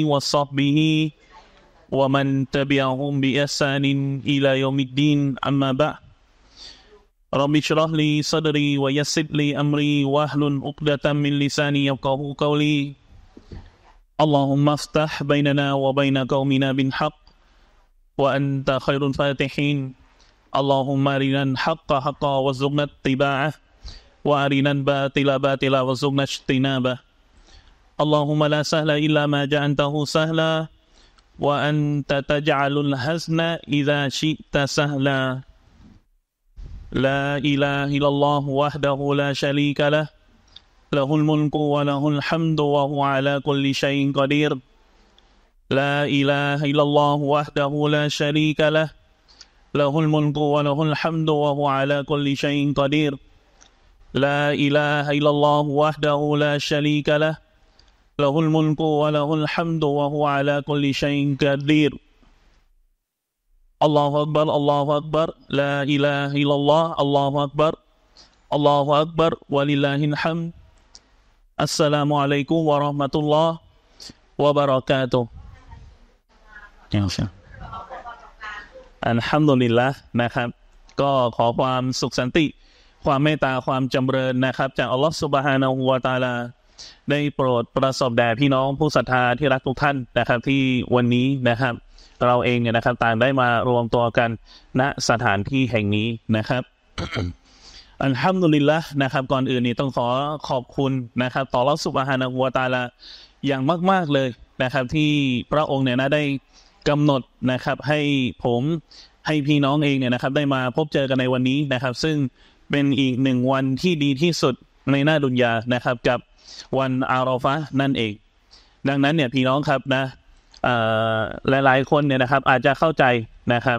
وصحبه ومن تبعهم بإحسان إلى يوم الدين أما بعد رب اشرح لي صدري ويسر لي أمري واحلل عقدة من لساني يفقه قولي اللهم افتح بيننا وبين قومنا بالحق وأنت خير الفاتحين اللهم أرنا الحق حقا وارزقنا اتباعه وأرنا الباطل باطلا وارزقنا اجتنابه اللهم لا سهل إلا ما جعلته سهلا وأنت تجعل الحزن إذا شئت سهلا لا إله إلا الله وحده لا شريك له له الملك وله الحمد وهو على كل شيء قدير لا إله إلا الله وحده لا شريك له له الملك وله الحمد وهو على كل شيء قدير لا إله إلا الله وحده لا شريك له له الملك وله الحمد وهو على كل شيء قدير الله أكبر الله أكبر لا إله إلا الله الله أكبر الله أكبر ولله الحمد السلام عليكم ورحمة الله وبركاته อัลฮัมดุลิลละนะครับก็ขอความสุขสันติความเมตตาความจำเริญนะครับได้โปรดประสบแด่พี่น้องผู้ศรัทธาที่รักทุกท่านนะครับที่วันนี้นะครับ เราเองเนี่ยนะครับต่างได้มารวมตัวกันณสถานที่แห่งนี้นะครับ อันท้ามดุลิละนะครับ ก่อนอื่นนี่ต้องขอขอบคุณนะครับ ต่อรับสุบฮานาวัวตาละอย่างมากๆเลยนะครับ ที่พระองค์เนี่ยนะได้กำหนดนะครับ ให้ผมให้พี่น้องเองเนี่ยนะครับ ได้มาพบเจอกันในวันนี้นะครับ ซึ่งเป็นอีกหนึ่งวันที่ดีที่สุดในหน้าดุนยานะครับกับวันอารอฟะนั่นเอง ดังนั้นเนี่ยพี่น้องครับนะหลายๆคนเนี่ยนะครับอาจจะเข้าใจนะครับ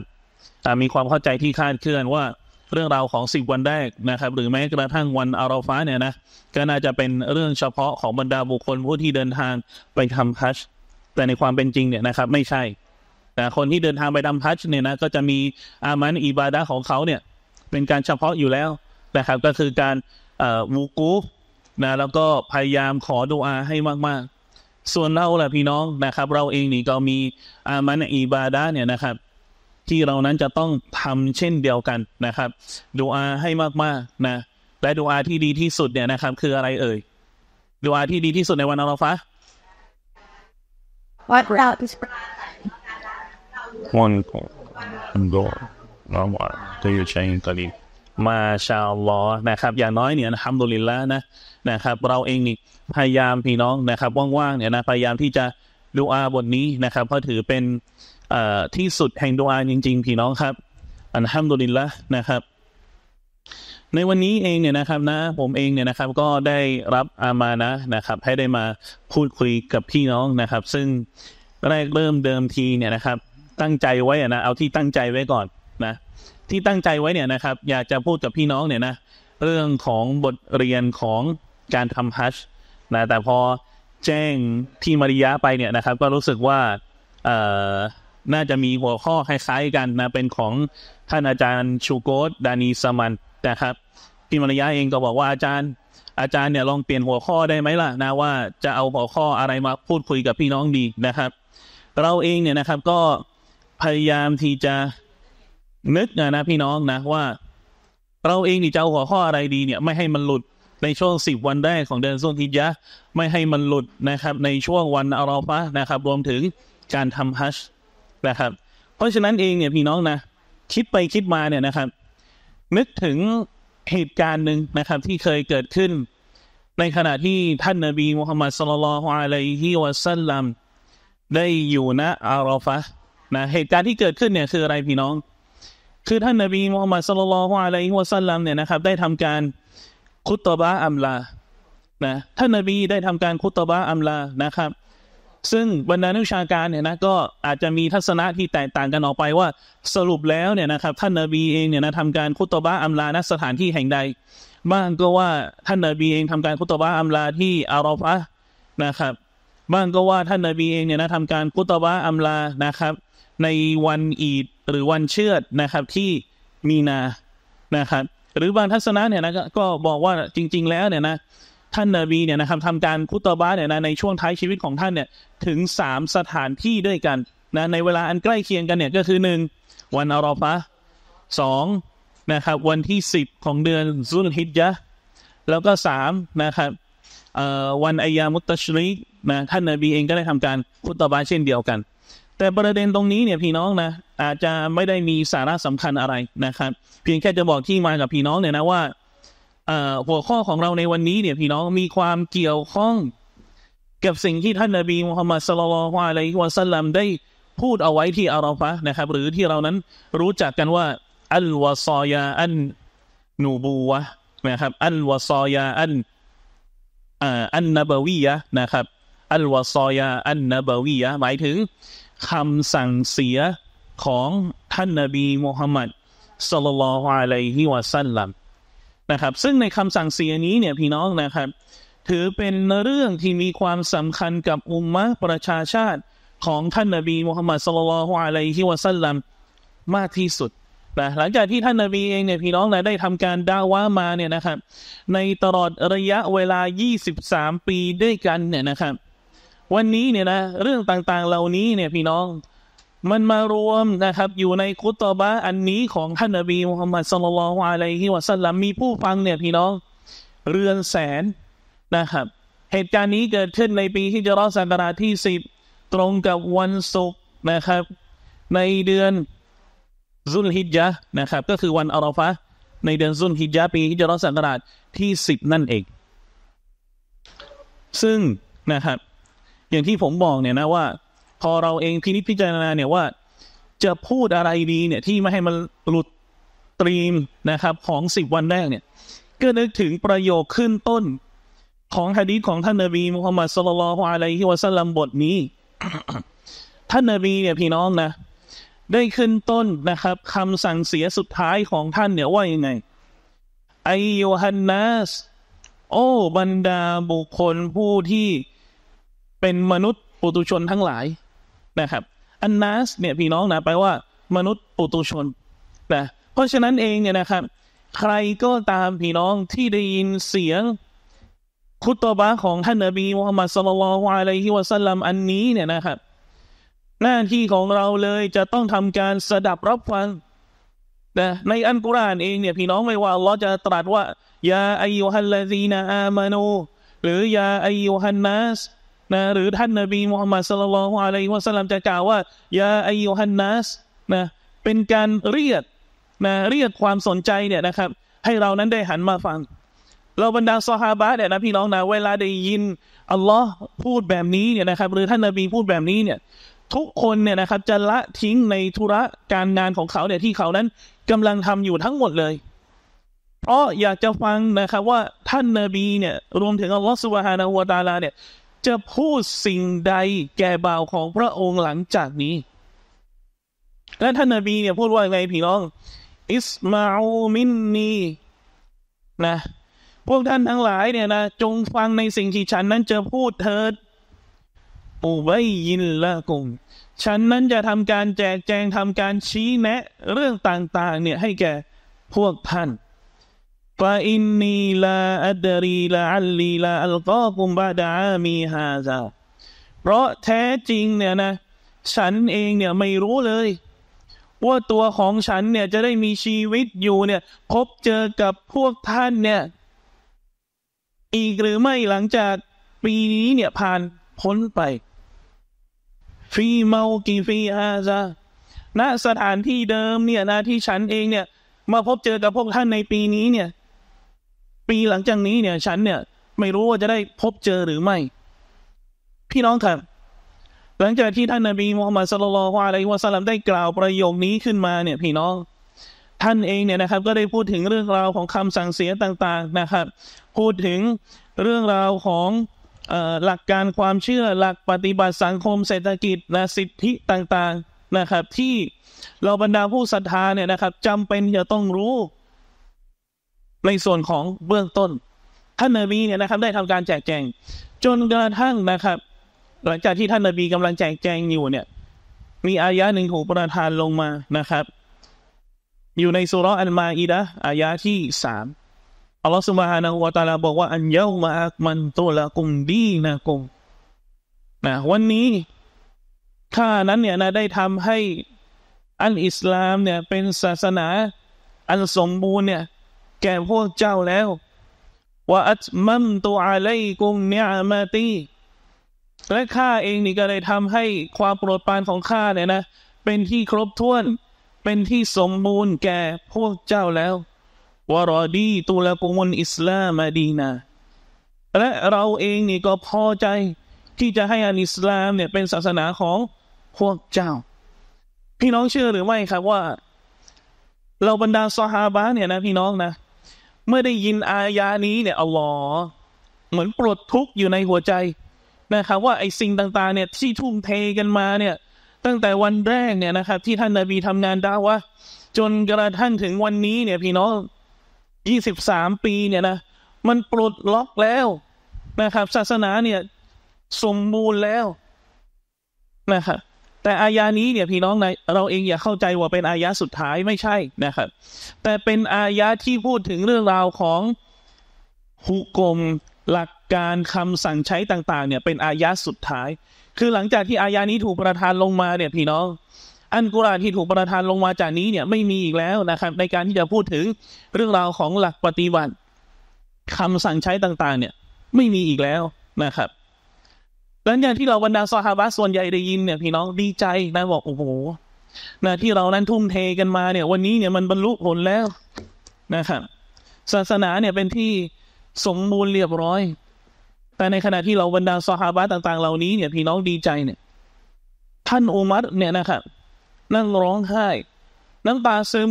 มีความเข้าใจที่คาดเคลื่อนว่าเรื่องราวของสิบวันแรกนะครับ หรือแม้กระทั่งวันอารอฟะเนี่ยนะก็น่าจะเป็นเรื่องเฉพาะของบรรดาบุคคลผู้ที่เดินทางไปทำพัชแต่ในความเป็นจริงเนี่ยนะครับ ไม่ใช่ แต่คนที่เดินทางไปทำพัชเนี่ยนะก็จะมีอามันอิบาดะของเขาเนี่ย เป็นการเฉพาะอยู่แล้วนะครับ ก็คือการวูกูนะแล้วก็พยายามขอดุอาให้มาก ๆ ส่วนเราแหละพี่น้องนะครับ เราเองนี่ก็มีอามันอีบาดาเนี่ยนะครับ ที่เรานั้นจะต้องทำเช่นเดียวกันนะครับดุอาให้มากๆนะและดุอาที่ดีที่สุดเนี่ยนะครับ คืออะไรเอ่ยดุอาที่ดีที่สุดในวันอัลฟ้าวัดเราคนดอ้รวบอทจะอยู่เช้ตอนนลมาชาอัลลอฮ์นะครับอย่างน้อยเนี่ยัมดุลิลละนะนะครับเราเองนี่พยายามพี่น้องนะครับว่างๆเนี่ยนะพยายามที่จะดูอา บทนี้นะครับเพราะถือเป็นที่สุดแห่งดูอาจริง ๆ พี่น้องครับ อันห้ามดุลินละนะครับ ในวันนี้เองเนี่ยนะครับนะผมเองเนี่ยนะครับก็ได้รับอามานะนะครับ ให้ได้มาพูดคุยกับพี่น้องนะครับ ซึ่งแรกเริ่มเดิมทีเนี่ยนะครับ ตั้งใจไว้นะเอาที่ตั้งใจไว้ก่อนนะที่ตั้งใจไว้เนี่ยนะครับ อยากจะพูดกับพี่น้องเนี่ยนะเรื่องของบทเรียนของการทำฮัชนะแต่พอแจ้งที่มาริยะไปเนี่ยนะครับ ก็รู้สึกว่าน่าจะมีหัวข้อคล้ายๆกันนะเป็นของท่านอาจารย์ชูโกตดานีสมันนะครับพี่มาริยาเองก็บอกว่าอาจารย์อาจารย์เนี่ยลองเปลี่ยนหัวข้อได้ไหมล่ะนะว่า จะเอาหัวข้ออะไรมาพูดคุยกับพี่น้องดีนะครับ เราเองเนี่ยนะครับก็พยายามที่จะนึกนะนะพี่น้องนะว่า เราเองนี่จะเอาหัวข้ออะไรดีเนี่ย ไม่ให้มันหลุดในช่วงสิบวันแรกของเดือนสุนทิยะไม่ให้มันหลุดนะครับ ในช่วงวันอารอฟะนะครับ รวมถึงการทำฮัชนะครับเพราะฉะนั้นเองเนี่ยพี่น้องนะคิดไปคิดมาเนี่ยนะครับ นึกถึงเหตุการณ์หนึ่งนะครับ ที่เคยเกิดขึ้น ในขณะที่ท่านนบีมุฮัมมัดสุลลัลฮุอะลัยฮิวะสัลลัมได้อยู่ณอารอฟะนะเหตุการณ์ที่เกิดขึ้นเนี่ยคืออะไรพี่น้อง คือท่านนบีมุฮัมมัดสุลลัลฮุอะลัยฮิวะสัลลัมเนี่ยนะครับได้ทำการคุตบะอัมลา นะ ท่านนบีได้ทำการคุตบะอัมลานะครับ ซึ่งบรรดานักวชาการเนี่ยนะ ก็อาจจะมีทัศนะที่แตกต่างกันออกไปว่าสรุปแล้วเนี่ยนะครับ ท่านนบีเองเนี่ยนะทำการคุตบะอัมลาณสถานที่แห่งใดบ้างก็ว่าท่านนบีเองทำการคุตบะอัมลาที่อารอฟะนะครับบ้างก็ว่าท่านนบีเองเนี่ยนะทำการคุตบะอัมลานะครับ ในวันอีดหรือวันเชือดนะครับ ที่มีนานะครับหรือบางทัศนะเนี่ยนะก็บอกว่าจริงๆแล้วเนี่ยนะท่านนบีเนี่ยนะครับทำการคุตบาเนี่ยนะในช่วงท้ายชีวิตของท่านเนี่ยถึงสามสถานที่ด้วยกันนะในเวลาอันใกล้เคียงกันเนี่ยก็คือหนึ่งวันอารอฟะสองนะครับ วันที่สิบของเดือนซุลฮิจญะแล้วก็สามนะครับ วันอายามุตตชริกนะท่านนบีเองก็ได้ทำการคุตบาเช่นเดียวกันแต่ประเด็นตรงนี้เนี่ยพี่น้องนะ อาจจะไม่ได้มีสาระสำคัญอะไรนะครับ เพียงแค่จะบอกที่มากับพี่น้องเนี่ยนะว่าหัวข้อของเราในวันนี้ เนี่ยพี่น้องมีความเกี่ยวข้อง กับสิ่งที่ท่านนบีมุฮัมมัดสลลัลฮวาอะลัยฮิวสัลลัมได้พูดเอาไว้ที่อาราฟะนะครับ หรือที่เรานั้นรู้จักกันว่า อัลวาซอยาอันนูบูวะนะครับ อัลวาซอยาอันอันนบวียะนะครับอัลวาซอยาอันนบวียะหมายถึงคำสั่งเสียของท่านนาบีมูฮัมมัดสุลลัลอะลัยฮิวะสัลลัมนะครับ ซึ่งในคำสั่งเสียนี้เนี่ยพี่น้องนะครับ ถือเป็นเรื่องที่มีความสำคัญกับอุมมะประชาชาติของท่านนาบีมูฮัมมัดสุลลัลอะลัยฮิวะสัลลัมมากที่สุดนะหลังจากที่ท่านนาบีเองเนี่ยพี่น้องนะได้ทำการด่าว่ามาเนี่ยนะครับ ในตลอดระยะเวลา23ปีด้วยกันเนี่ยนะครับวันนี้เนี่ยนะเรื่องต่างๆ เหล่านี้เนี่ยพี่น้องมันมารวมนะครับ อยู่ในคุตตบะอันนี้ของท่านนบีมุฮัมมัดสุลลัลอะลัยฮิวะสัลลัมมีผู้ฟังเนี่ยพี่น้องเรือนแสนนะครับ เหตุการณ์นี้เกิดขึ้นในปีที่จะรอสักราที่สิบตรงกับวันศุกร์นะครับ ในเดือนซุลฮิจญะนะครับ ก็คือวันอัลาฟะในเดือนซุลฮิจญะปีที่จะรอสักราที่สิบนั่นเองซึ่งนะครับอย่างที่ผมบอกเนี่ยนะว่าพอเราเองพินิจพิจารณาเนี่ยว่า จะพูดอะไรดีเนี่ย ที่ไม่ให้มันหลุดตรีมนะครับของสิบวันแรกเนี่ย ก็นึกถึงประโยคขึ้นต้น ของฮะดีษของท่านนบีมุฮัมมัดสุลลัลฮุอะลัยฮิวะซัลลัมบทนี้ ท่านนบีเนี่ยพี่น้องนะ ได้ขึ้นต้นนะครับคำสั่งเสียสุดท้ายของท่านเนี่ยว่ายังไงไอโยฮันนัสโอ้ บรรดาบุคคลผู้ที่เป็นมนุษย์ปุตุชนทั้งหลายนะครับ อันนัสเนี่ยพี่น้องนะแปลว่า มนุษย์ปุตุชนนะเพราะฉะนั้นเองเนี่ยนะครับ ใครก็ตามพี่น้องที่ได้ยินเสียงคุตตบะของท่านนบีมุฮัมมัดสุลลัลวะอะลัยฮิวะสัลลัมอันนี้เนี่ยนะครับ หน้าที่ของเราเลยจะต้องทำการสดับรับฟังนะในอันกุรานเองเนี่ยพี่น้องไม่ว่าเราจะตรัสว่ายาอายุฮัลลาซีนาอามานูหรือยาอายุฮันนัสนะหรือท่านนบีมุฮัมมัดสุลลัลฮุอะลัยฮิวะสัลลัมจะกล่าวว่ายาอายุฮันนัสนะเป็นการเรียกนะเรียกความสนใจเนี่ยนะครับ ให้เรานั้นได้หันมาฟัง เราบรรดาซอฮาบะเนี่ยนะพี่น้องนะเวลาได้ยินอัลลอฮ์พูดแบบนี้เนี่ยนะครับหรือท่านนบีพูดแบบนี้เนี่ยทุกคนเนี่ยนะครับจะละทิ้งในธุระการงานของเขาเนี่ยที่เขานั้นกำลังทำอยู่ทั้งหมดเลยเพราะอยากจะฟังนะครับว่าท่านนบีเนี่ย รวมถึงอัลลอฮฺสุบฮานาหัวตาลาเนี่ยจะพูดสิ่งใดแก่บ่าวของพระองค์หลังจากนี้ และท่านนบีเนี่ยพูดว่าไงพี่น้อง อิสมาอูมินนีนะ พวกท่านทั้งหลายเนี่ยนะจงฟังในสิ่งที่ฉันนั้นจะพูดเถิดอุบยยินละกุม ฉันนั้นจะทำการแจกแจงทำการชี้แนะเรื่องต่าง ๆ เนี่ยให้แก่พวกท่าน فإني لا أدري لعلي لا ألقاكم بعد عامي هذا เพราะแท้จริงเนี่ยนะ ฉันเองเนี่ยไม่รู้เลย ว่าตัวของฉันเนี่ยจะได้มีชีวิตอยู่เนี่ยพบเจอกับพวกท่านเนี่ย อีกหรือไม่หลังจากปีนี้เนี่ยผ่านพ้นไปฟีเมากีฟีอาซาณสถานที่เดิมเนี่ยนะที่ฉันเองเนี่ย มาพบเจอกับพวกท่านในปีนี้เนี่ยปีหลังจากนี้เนี่ยฉันเนี่ยไม่รู้ว่าจะได้พบเจอหรือไม่ พี่น้องครับหลังจากที่ท่านนาบีมูฮัมมัดสุลลัลวาอะลรวะสัลลัมได้กล่าวประโยคนี้ขึ้นมาเนี่ยพี่น้องท่านเองเนี่ยนะครับก็ได้พูดถึงเรื่องราวของคำสั่งเสียต่างๆนะครับ พูดถึงเรื่องราวของหลักการความเชื่อหลักปฏิบัติสังคม เศรษฐกิจนะสิทธิต่าง ๆนะครับ ที่เราบรรดาผู้ศรัทธาเนี่ยนะครับจำเป็นจะต้องรู้ในส่วนของเบื้องต้น ท่านนบีเนี่ยนะครับ ได้ทำการแจกแจง จนกระทั่งนะครับ หลังจากที่ท่านนบีกำลังแจกแจงอยู่เนี่ย มีอายะหนึ่งถูกประทานลงมานะครับ อยู่ในสุรอันมาอีดะอายะที่สามอัลลอฮฺสุบฮานะฮูวะตาลาบอกว่าอันเยามาอักมันตุละกุมดีนะกุมนะวันนี้ข้านั้นเนี่ยนะได้ทำให้อันอิสลามเนี่ย เป็นศาสนาอันสมบูรณ์เนี่ยแก่พวกเจ้าแล้วว่าอัตมัมตัวอะไรกุมเนี่ยมาตี และข้าเองนี่ก็เลยทำให้ความโปรดปรานของข้าเนี่ยนะ เป็นที่ครบถ้วนเป็นที่สมบูรณ์ แก่พวกเจ้าแล้ววารอดีตุลกุมุลอิสลามาดีนาและเราเองนี่ก็พอใจที่จะให้อันอิสลาม เนี่ยเป็นศาสนาของพวกเจ้า พี่น้องเชื่อหรือไม่ครับว่า เราบรรดาซอฮาบะเนี่ยนะพี่น้องนะเมื่อได้ยินอายานี้เนี่ยอัลลอฮ์เหมือนปลดทุกข์อยู่ในหัวใจนะครับ ว่าไอ้สิ่งต่าง ๆ เนี่ยที่ทุ่มเทกันมาเนี่ย ตั้งแต่วันแรกเนี่ยนะครับ ที่ท่านนาบีทำงานดาวะจนกระทั่งถึงวันนี้เนี่ย พี่น้องยี่สิบสามปีเนี่ยนะมันปลดล็อกแล้วนะครับ ศาสนาเนี่ย สมบูรณ์แล้วนะครับแต่อายานี้เนี่ยพี่น้องในเราเองอย่าเข้าใจว่าเป็นอายะสุดท้ายไม่ใช่นะครับ แต่เป็นอายะที่พูดถึงเรื่องราวของฮุกมหลักการคำสั่งใช้ต่าง ๆ เนี่ยเป็นอายะสุดท้าย คือหลังจากที่อายานี้ถูกประทานลงมาเนี่ยพี่น้อง อันกุรอานที่ถูกประทานลงมาจากนี้เนี่ยไม่มีอีกแล้วนะครับ ในการที่จะพูดถึงเรื่องราวของหลักปฏิบัติคำสั่งใช้ต่างๆ เนี่ยไม่มีอีกแล้วนะครับหลังจากที่เราบรรดาซอฮาบะส่วนใหญ่ได้ยินเนี่ยพี่น้องดีใจนะบอกโอ้โหนะที่เรานั้นทุ่มเทกันมาเนี่ย วันนี้เนี่ยมันบรรลุผลแล้วนะครับศาสนาเนี่ยเป็นที่สมบูรณ์เรียบร้อย แต่ในขณะที่เราบรรดาซอฮาบะต่าง ๆเหล่านี้เนี่ยพี่น้องดีใจเนี่ย ท่านอุมัรเนี่ยนะครับ นั่งร้องไห้น้ำตาซึม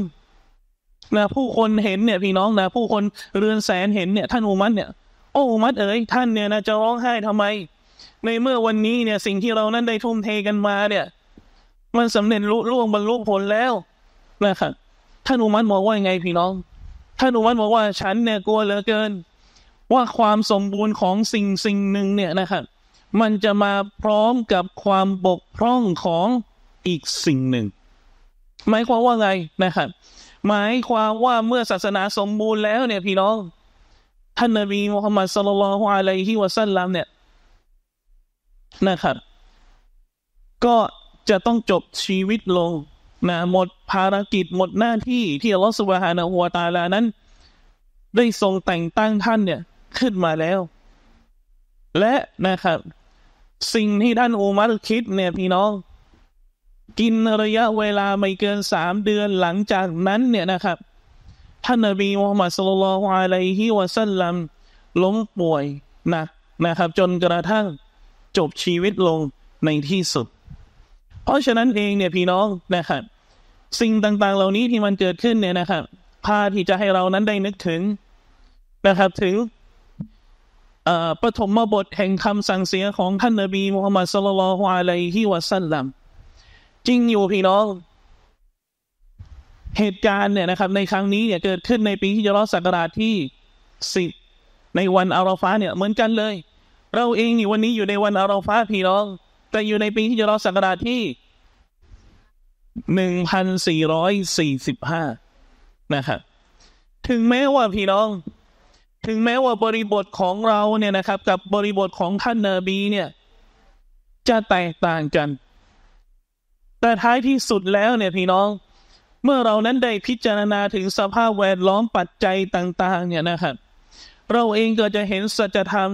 นะผู้คนเห็นเนี่ยพี่น้องนะผู้คนเรือนแสนเห็นเนี่ยท่านอุมัรเนี่ยโอ้อุมัรเอ๋ยท่านเนี่ยนะจะร้องไห้ทำไมในเมื่อวันนี้เนี่ยสิ่งที่เรานั้นได้ทุ่มเทกันมาเนี่ย มันสำเร็จรุ่ล่วงบรรลุผลแล้วนะครับท่านอุมัตบอกว่าไงพี่น้องท่านอุมัตบอกว่าฉันเนี่ยกลัวเหลือเกิน ว่าความสมบูรณ์ของสิ่งสิ่งหนึ่งเนี่ยนะครับมันจะมาพร้อมกับความบกพร่องของอีกสิ่งหนึ่ง หมายความว่าไงนะครับหมายความว่าเมื่อศาสนาสมบูรณ์แล้วเนี่ย พี่น้อง ท่านนบีมุฮัมมัดสุลลัลฮุอะลัยฮิวะสัลลัมเนี่ยนะครับ ก็จะต้องจบชีวิตลงนะหมดภารกิจหมดหน้าที่ที่อัลลอฮฺสุบฮานะฮัวตาลานั้น ได้ทรงแต่งตั้งท่านเนี่ยขึ้นมาแล้ว และนะครับ สิ่งที่ท่านอุมัรคิดเนี่ยพี่น้อง กินระยะเวลาไม่เกินสามเดือนหลังจากนั้น เนี่ยนะครับ ท่านนบีมุฮัมมัดสุลลัลฮวาไลฮิวะสัลลัมล้มป่วยนะนะครับ จนกระทั่งจบชีวิตลงในที่สุด เพราะฉะนั้นเองเนี่ยพี่น้องนะครับ สิ่งต่างๆ เหล่านี้ที่มันเกิดขึ้นเนี่ยนะครับพาที่จะให้เรานั้นได้นึกถึงนะครับถึงปฐมบทแห่งคำสั่งเสียของท่านนบีมุฮัมมัดสุลลัลฮวาลัยฮิวะสัลลัม จริงอยู่พี่น้องเหตุการณ์เนี่ยนะครับ ในครั้งนี้เนี่ยเกิดขึ้นในปีที่ยรอศักราชที่สิบในวันอาราฟาเนี่ยเหมือนกันเลยเราเองนี่วันนี้อยู่ในวันอาราฟาพี่น้องแต่อยู่ในปีที่จะรอสักราที่ หนึ่งพันสี่ร้อยสี่สิบห้านะครับถึงแม้ว่า พี่น้อง ถึงแม้ว่าบริบทของเราเนี่ยนะครับ กับบริบทของท่านนาบีเนี่ย จะแตกต่างกัน แต่ท้ายที่สุดแล้วเนี่ยพี่น้อง เมื่อเรานั้นได้พิจารณาถึงสภาพแวดล้อมปัจจัยต่าง ๆ เนี่ยนะครับ เราเองก็จะเห็นสัจธรรม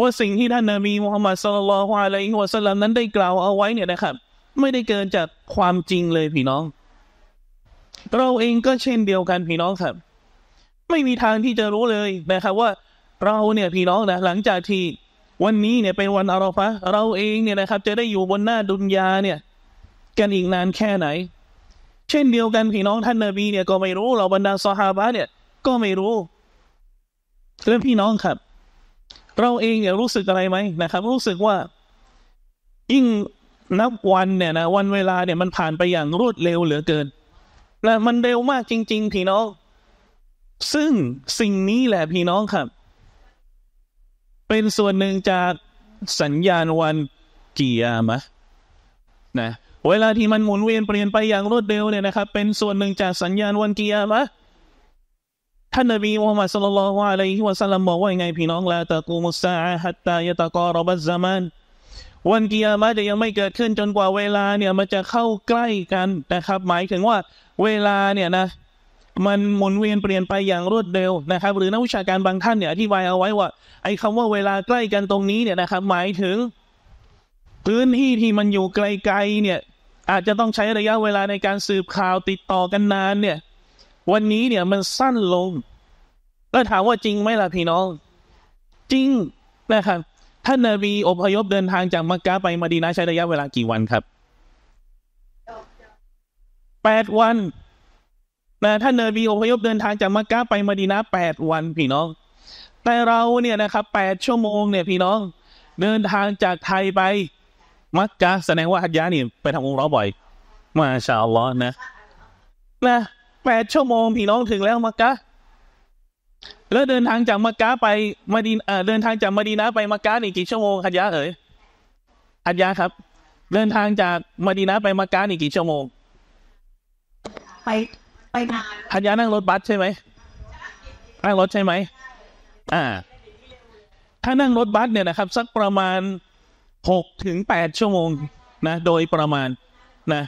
ว่าสิ่งที่ท่านนาบีมุฮัมมัดสุลลัลฮวาลัยฮิวะสัลลัมนั้นได้กล่าวเอาไว้เนี่ยนะครับ ไม่ได้เกินจากความจริงเลยพี่น้อง เราเองก็เช่นเดียวกันพี่น้องครับ ไม่มีทางที่จะรู้เลยนะครับว่าเราเนี่ยพี่น้องนะหลังจากที่วันนี้เนี่ยเป็นวันอารอฟะเราเองเนี่ยนะครับจะได้อยู่บนหน้าดุนยาเนี่ย กันอีกนานแค่ไหน เช่นเดียวกันพี่น้องท่านนาบีเนี่ยก็ไม่รู้เราบรรดาซอฮาบะเนี่ยก็ไม่รู้เรื่องพี่น้องครับเราเองเนี่ยรู้สึกอะไรไหมนะครับ รู้สึกว่ายิ่งนับวันเนี่ยนะวันเวลาเนี่ยมันผ่านไปอย่างรวดเร็ว เหลือเกินนะมันเร็วมากจริง ๆ พี่น้อง ซึ่งสิ่งนี้แหละพี่น้องครับ เป็นส่วนหนึ่งจากสัญญาณวันกียามะ นะ เวลาที่มันหมุนเวียนเปลี่ยนไปอย่างรวดเร็วเนี่ยนะครับเป็นส่วนหนึ่งจากสัญญาณวันกียามะท่านนบีมุฮัมมัดสุลลัลลอฮุอะลัยฮิวะสัลลัมบอกว่าไงพี่น้องลวตะกูมุสซาฮัตตายะตะกอรบัซซามานวันกิยามะจะยังไม่เกิดขึ้นจนกว่าเวลาเนี่ย มันจะเข้าใกล้กันนะครับ หมายถึงว่า เวลาเนี่ยนะ มันหมุนเวียนเปลี่ยนไป อย่างรวดเร็วนะครับ หรือนักวิชาการบางท่านเนี่ยอธิบายเอาไว้ว่าไอ้คาว่า เวลาใกล้กันตรงนี้เนี่ยนะครับ หมายถึงพื้นที่ที่มันอยู่ไกลๆเนี่ย อาจจะต้องใช้ระยะเวลาในการสืบข่าวติดต่อกันนานเนี่ยวันนี้เนี่ยมันสั้นลงแล้วถามว่าจริงไหมล่ะ พี่น้อง จริงนะครับท่านนาบีอพยพเดินทางจากมักกะไปมาดีนาใช้ระยะเวลากี่วันครับแปดวัน นะท่านนาบีอพยพเดินทางจากมักกะไปมาดีนาแปดวันพี่น้อง แต่เราเนี่ยนะครับแปดชั่วโมงเนี่ยพี่น้อง เดินทางจากไทยไป มักกะแสดงว่าฮัจญาเนี่ยไปทำองค์ร้อบ่อย มาชาอัลลอฮ์นะนะแปดชั่วโมงพี่น้องถึงแล้วมักกะแล้วเดินทางจากมักกะไปมาดีเอ่อเดินทางจากมาดีนะไปมักกะนี่กี่ชั่วโมงฮัจยะเอ๋ยฮัจยะครับ เดินทางจากมาดีนะไปมักกะนี่กี่ชั่วโมงไปไปนนาฮัจยะนั่งรถบัสใช่ไหมนั่งรถใช่ไหมอ่าถ้านั่งรถบัสเนี่ยนะครับ สักประมาณหกถึงแปดชั่วโมงนะโดยประมาณนะ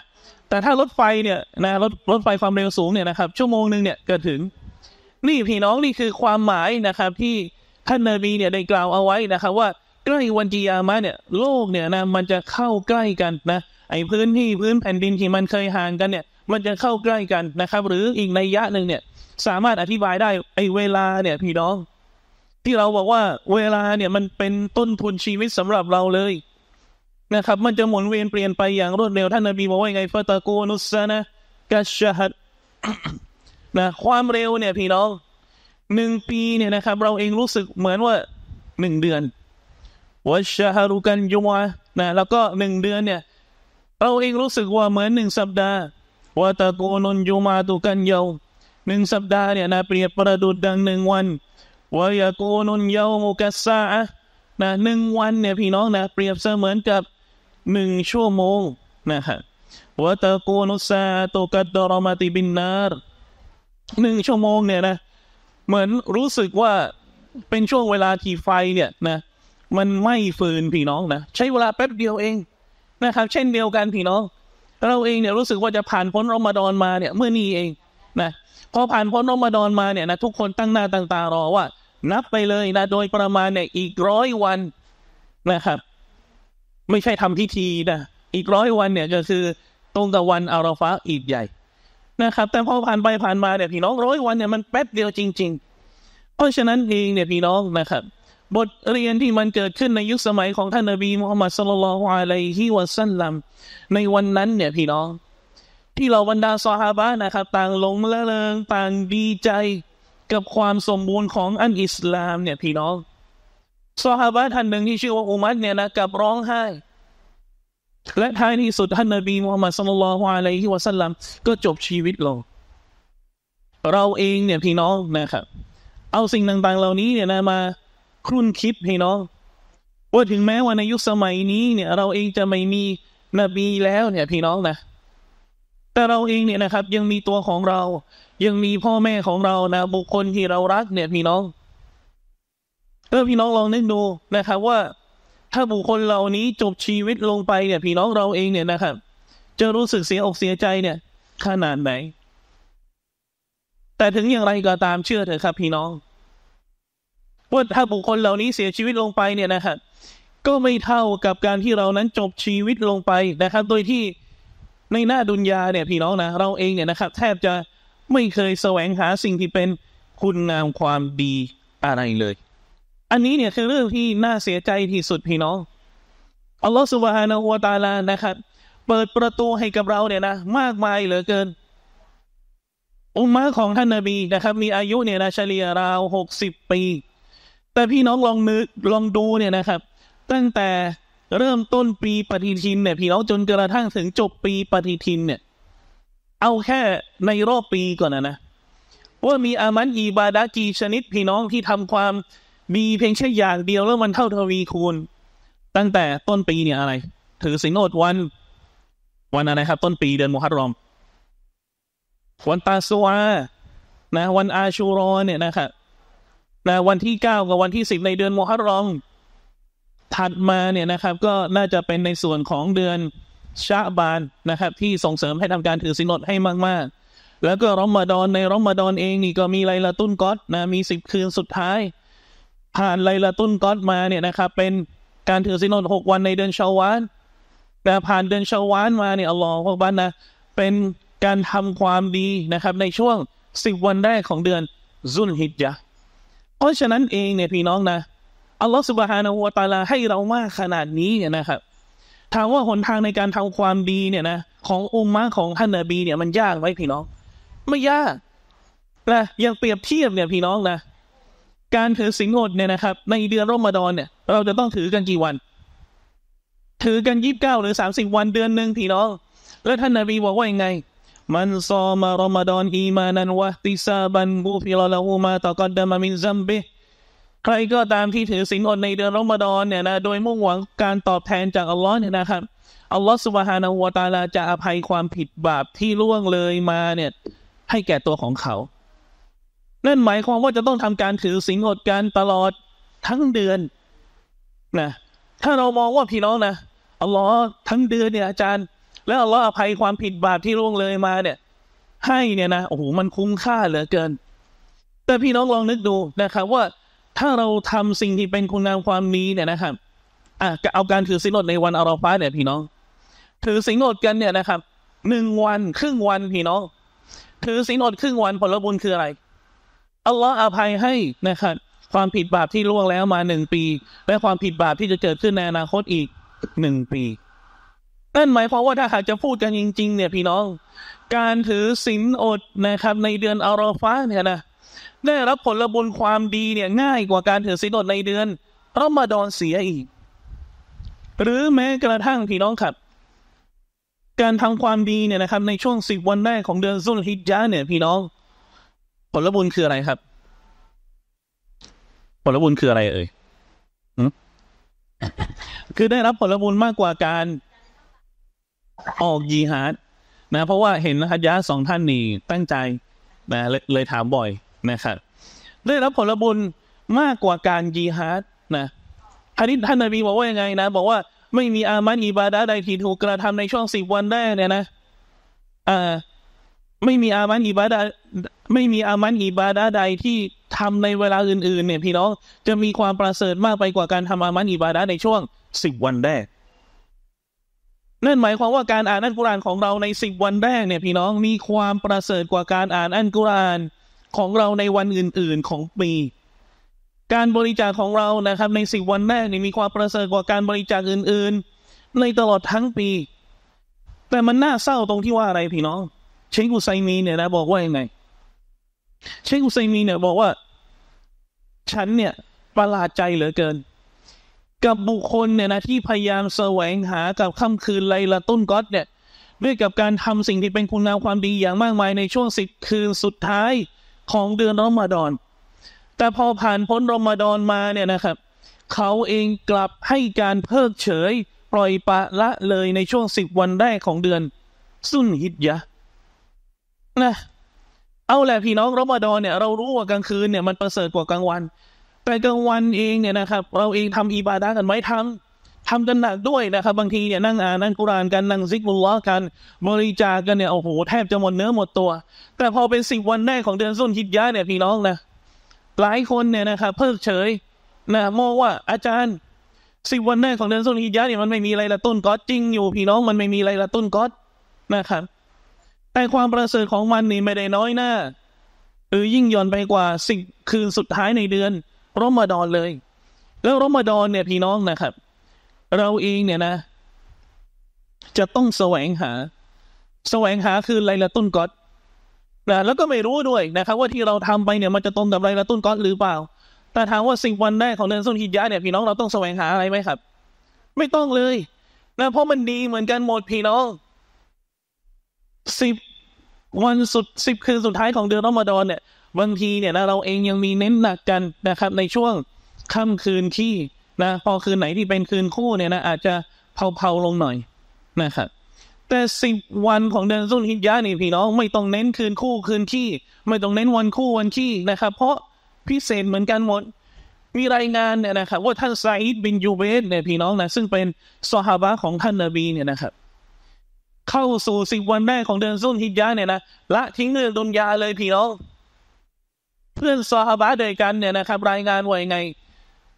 แต่ถ้ารถไฟเนี่ยนะรถรถไฟความเร็วสูงเนี่ยนะครับชั่วโมงหนึ่งเนี่ยเกิดถึง นี่พี่น้องนี่คือความหมายนะครับ ที่ท่านนบีเนี่ยได้กล่าวเอาไว้นะครับ ว่าใกล้วันจียามะเนี่ยโลกเนี่ยนะมันจะเข้าใกล้กันนะไอ้พื้นที่พื้นแผ่นดินที่มันเคยห่างกันเนี่ยมันจะเข้าใกล้กันนะครับ หรืออีกในยะหนึ่งเนี่ยสามารถอธิบายได้ไอ้เวลาเนี่ยพี่น้องที่เราบอกว่าเวลาเนี่ยมันเป็นต้นทุนชีวิตสำหรับเราเลยนะครับ มันจะหมุนเวียนเปลี่ยนไปอย่างรวดเร็ว ท่านนบีบอกว่าไงฟาตะกูนุสนะกัชฮัดนะความเร็วเนี่ยพี่น้องหนึ่งปีเนี่ยนะครับ เราเองรู้สึกเหมือนว่าหนึ่งเดือนวัชฮารุกันยุวานะแล้วก็หนึ่งเดือนเนี่ยเราเองรู้สึกว่าเหมือนหนึ่งสัปดาห์วาตะโกนนยุมาตุกันเยาวหนึ่งสัปดาห์เนี่ยนะเปรียบประดุดดังหนึ่งวันวายาโกนนเยาวมุกัสซาะนะหนึ่งวันเนี่ยพี่น้องนะเปรียบเสมือนกับหนึ่งชั่วโมงนะฮะวะตะกูนุซาตุกัดรมาติบินนาร์หนึ่งชั่วโมงเนี่ยนะ เหมือนรู้สึกว่าเป็นช่วงเวลาที่ไฟเนี่ยนะ มันไม่ฟืนพี่น้องนะใช้เวลาแป๊บเดียวเองนะครับ เช่นเดียวกันพี่น้อง เราเองเนี่ยรู้สึกว่าจะผ่านพ้นรอมฎอนมาเนี่ยเมื่อนี้เองนะพอผ่านพ้นรอมฎอนมาเนี่ยนะทุกคนตั้งหน้าตั้งตารอว่านับไปเลยนะโดยประมาณเนี่ยอีกร้อยวันนะครับไม่ใช่ทำพิธีนะอีกร้อยวันเนี่ยก็คือตรงกับวันอาราฟะอีกใหญ่นะครับแต่พอผ่านไปผ่านมาเนี่ยพี่น้องร้อยวันเนี่ยมันแป๊บเดียวจริงๆ เพราะฉะนั้นเองเนี่ยพี่น้องนะครับ บทเรียนที่มันเกิดขึ้นในยุคสมัยของท่านนบีมุฮัมมัดสุลลัลอะลัยฮิวะสัลลัมในวันนั้นเนี่ยพี่น้อง ที่เราบรรดาซอฮาบะนะครับ ต่างหลงละเลงต่างดีใจกับความสมบูรณ์ของอันอิสลามเนี่ยพี่น้องซอฮาบะท่านหนึ่งที่ชื่อว่าอุมัรเนี่ยนะกับร้องไห้ และท้ายที่สุดท่านนบีมูฮัมมัดสุลลัลฮวาลัยฮิวะสัลลัมก็จบชีวิตลง เราเองเนี่ยพี่น้องนะครับ เอาสิ่งต่างๆเหล่านี้เนี่ยนะมา ครุ่นคิดพี่น้องว่าถึงแม้ว่าในยุคสมัยนี้เนี่ย เราเองจะไม่มีนบีแล้วเนี่ยพี่น้องนะแต่เราเองเนี่ยนะครับ ยังมีตัวของเรายังมีพ่อแม่ของเรานะบุคคลที่เรารักเนี่ยพี่น้องเออพี่น้องลองนึกดู นะครับว่า ถ้าบุคคลเหล่านี้จบชีวิตลงไปเนี่ย พี่น้องเราเองเนี่ยนะครับ จะรู้สึกเสียอกเสียใจเนี่ย ขนาดไหน แต่ถึงอย่างไรก็ตามเชื่อเถอะครับพี่น้องว่าถ้าบุคคลเหล่านี้เสียชีวิตลงไปเนี่ยนะครับก็ไม่เท่ากับการที่เรานั้นจบชีวิตลงไปนะครับโดยที่ในหน้าดุนยาเนี่ยพี่น้องนะเราเองเนี่ยนะครับแทบจะไม่เคยแสวงหาสิ่งที่เป็นคุณงามความดีอะไรเลยอันนี้เนี่ยคือเรื่องที่น่าเสียใจที่สุดพี่น้อง อัลลอฮฺสุบฮานาหัวตาลา นะครับ เปิดประตูให้กับเราเนี่ยนะมากมายเหลือเกิน อุมมะของท่านนาบีนะครับ มีอายุเนี่ยนะเฉลี่ยราวหกสิบปี แต่พี่น้องลองนึกลองดูเนี่ยนะครับ ตั้งแต่เริ่มต้นปีปฏิทินเนี่ยพี่น้องจนกระทั่งถึงจบปีปฏิทินเนี่ย เอาแค่ในรอบปีก่อนนะนะว่ามีอามันอีบาดากีชนิดพี่น้องที่ทำความมีเพียงแค่อย่างเดียวแล้วมันเท่าทวีคูณ ตั้งแต่ต้นปีเนี่ยอะไร ถือสินอดวันวันอะไรครับ ต้นปีเดือนมูฮัตรอมวันตาซวานะวันอาชูรอเนี่ยนะครับนะวันที่เก้ากับวันที่สิบในเดือนมูฮัตรอมถัดมาเนี่ยนะครับ ก็น่าจะเป็นในส่วนของเดือนชาบานนะครับ ที่ส่งเสริมให้ทำการถือสินอดให้มาก ๆ แล้วก็รอมฎอนในรอมฎอนเองนี่ก็มีไลลาตุนก๊อตนะมีสิบคืนสุดท้ายผ่านไลลาตุนก๊อด มาเนี่ยนะครับ เป็นการถือศีลอดหกวันในเดือนชาววานแต่ผ่านเดือนชาววานมาเนี่ยอัลลอฮฺบ้านนะ เป็นการทำความดีนะครับ ในช่วงสิบวัน แรก ของเดือนซุนฮิจยะเพราะฉะนั้นเองเนี่ยพี่น้องนะอัลลอฮฺสุบฮานาหูวตาลา ให้เรามากขนาดนี้นะครับ ถามว่าหนทางในการทำความดีเนี่ยนะขององค์มรรของท่านนบีเนี่ยมันยากไหมพี่น้อง ไม่ยากนะยังเปรียบเทียบเนี่ยพี่น้องนะการถือสิลอดเนี่ยนะครับ ในเดือนรอมฎอนเนี่ยเราจะต้องถือกันกี่วัน ถือกันยี่สิบเก้าหรือสามสิบวันเดือนหนึ่งพี่น้องแล้วท่านนบีบอกว่ายังไง มันซอมารอมฎอนอีมานันวะติซาบันบูฟิลละอูมาตะกอดดามามินซัมบิใครก็ตามที่ถือสิลอดในเดือนรอมฎอนเนี่ยนะโดยมุ่งหวังการตอบแทนจากอัลลอฮ์เนี่ยนะครับอัลลอฮ์สุบฮานาหัวตาลาจะอภัยความผิดบาปที่ล่วงเลยมาเนี่ย ให้แก่ตัวของเขานั่นหมายความว่าจะต้องทำการถือสิงอดการตลอดทั้งเดือนนะถ้าเรามองว่าพี่น้องนะอัลลอฮ์ทั้งเดือนเนี่ยอาจารย์ แล้วอัลลอฮ์อภัยความผิดบาปที่ล่วงเลยมาเนี่ย ให้เนี่ยนะโอ้โหมันคุ้มค่าเหลือเกิน แต่พี่น้องลองนึกดูนะครับ ว่าถ้าเราทำสิ่งที่เป็นคุณงามความดีเนี่ยนะครับ อ่ะเอาการถือสินอดในวันอาร์ฟ้าเนี่ยพี่น้อง ถือสินอดกันเนี่ยนะครับหนึ่งวันครึ่งวันพี่น้อง ถือสินอดครึ่งวันผลบุญคืออะไรอัลลอฮ์อภัยให้นะครับความผิดบาปที่ล่วงแล้วมาหนึ่งปี และความผิดบาปที่จะเกิดขึ้นในอนาคตอีกหนึ่งปีนั่นหมายความว่าถ้าหากจะพูดกันจริง ๆ เนี่ยพี่น้อง การถือศีลอดนะครับ ในเดือนอรลฟาเนี่ยนะได้รับผลบุญความดีเนี่ยง่ายกว่าการถือศีลอดในเดือนรอมฎอนเสียอีก หรือแม้กระทั่งพี่น้องครับการทำความดีเนี่ยนะครับ ในช่วงสิบวันแรกของ เดือนซุลฮิจญาเนี่ยพี่น้องผลบุญคืออะไรครับ ผลบุญคืออะไรเอ่ยคือได้รับผลบุญมากกว่าการออกยีฮาดนะเพราะว่าเห็นฮับยะสองท่านนี่ ตั้งใจนะเลยเลยถามบ่อย นะครับได้รับผลบุญมากกว่าการยีฮาดนะฮนนิ้ท่านนาบีบอกว่ายังไง นะบอกว่าไม่มีอามันอิบาดะใดที่ถูกกระทำในช่วงสิบวันได้ เนี่ยนะอ่าไม่มีอามันอิบาดาไม่มีอามันอิบาดาใดที่ทำในเวลาอื่นๆ เนี่ยพี่น้องจะมีความประเสริฐมากไปกว่าการทำอามันอิบาดาในช่วงสิบวันแรก นั่นหมายความว่าการอ่านอัลกุรอานของเราในสิบวันแรกเนี่ยพี่น้องมีความประเสริฐกว่าการอ่านอัลกุรอานของเราในวันอื่นๆของปี การบริจาคของเรานะครับในสิบวันแรกนี่มีความประเสริฐกว่าการบริจาคอื่น ๆ ในตลอดทั้งปี แต่มันน่าเศร้าตรงที่ว่าอะไรพี่น้องเชคอุไซมีเนี่ยนะบอกว่ายังไงเชคอุไซมีเนี่ยบอกว่าฉันเนี่ยประหลาดใจเหลือเกิน กับบุคคลเนี่ยนะที่พยายามแสวงหากับค่ำคืนไลละต้นก๊อตเนี่ยด้วยกับการทำสิ่งที่เป็นคุณงามความดีอย่างมากมายในช่วงสิบคืนสุดท้ายของเดือนรอมฎอน แต่พอผ่านพ้นรอมฎอนมาเนี่ยนะครับเขาเองกลับให้การเพิกเฉยปล่อยปะละเลยในช่วงสิบวันแรกของเดือนสุนฮิตยะนะเอาแหละพี่น้องรอมฎอนเนี่ยเรารู้ว่ากลางคืนเนี่ยมันประเสริฐกว่ากลางวัน แต่กลางวันเองเนี่ยนะครับ เราเองทำอิบาดะกันไหมทำทำกันหนักด้วยนะครับ บางทีเนี่ยนั่งอ่านนั่งกุรานกันนั่งซิกบุลล์กันบริจาคกันเนี่ยโอ้โหแทบจะหมดเนื้อหมดตัว แต่พอเป็นสิบวันแรกของเดือนสุนทิตยะเนี่ยพี่น้องนะหลายคนเนี่ยนะครับ เพิกเฉยนะมองว่าอาจารย์สิบวันแรกของเดือนสุนทิตยะเนี่ยมันไม่มีอะไรละต้นก๊อตจริงอยู่ พี่น้องมันไม่มีอะไรละต้นก๊อตนะครับแต่ความประเสริฐของมันนี่ไม่ได้น้อยหน้าหรือยิ่งย่อนไปกว่า สิ่งคืนสุดท้ายในเดือนรอมฎอนเลย แล้วรอมฎอนเนี่ยพี่น้องนะครับ เราเองเนี่ยนะ จะต้องแสวงหาแสวงหาคือไลละตุนกอตนะแล้วก็ไม่รู้ด้วยนะครับว่าที่เราทำไปเนี่ยมันจะตรงกับไลละตุนกอตหรือเปล่า แต่ถามว่าสิ่งวันแรกของเดือนสุนฮิยะเนี่ย พี่น้องเราต้องแสวงหาอะไรไหมครับ ไม่ต้องเลย นะ เพราะมันดีเหมือนกันหมดพี่น้องสิบวันสุดสิบคืนสุดท้ายของเดือนรอมฎอนเนี่ยบางทีเนี่ยเราเองยังมีเน้นหนักกันนะครับ ในช่วงค่ำคืนที่นะพอคืนไหนที่เป็นคืนคู่เนี่ยนะอาจจะเผาๆลงหน่อยนะครับ แต่สิบวันของเดือนสุนฮิญาเนี่พี่น้อง ไม่ต้องเน้นคืนคู่คืนขี้ไม่ต้องเน้นวันคู่วันขี้นะครับ เพราะพิเศษเหมือนกันหมดมีรายงานเนี่ยนะครับ ว่าท่านซาอิดบินยูเบสเนี่ยพี่น้องนะซึ่งเป็นซอฮาบะของท่านนบีเนี่ยนะครับเข้าสู่สิบวันแรกของเดือนซุนฮิจญาเนี่ยนะละทิ้งเรื่องดุนยาเลยพี่น้องเพื่อนซอฮาบะเดียกันเนี่ยนะครับรายงานว่ายังไง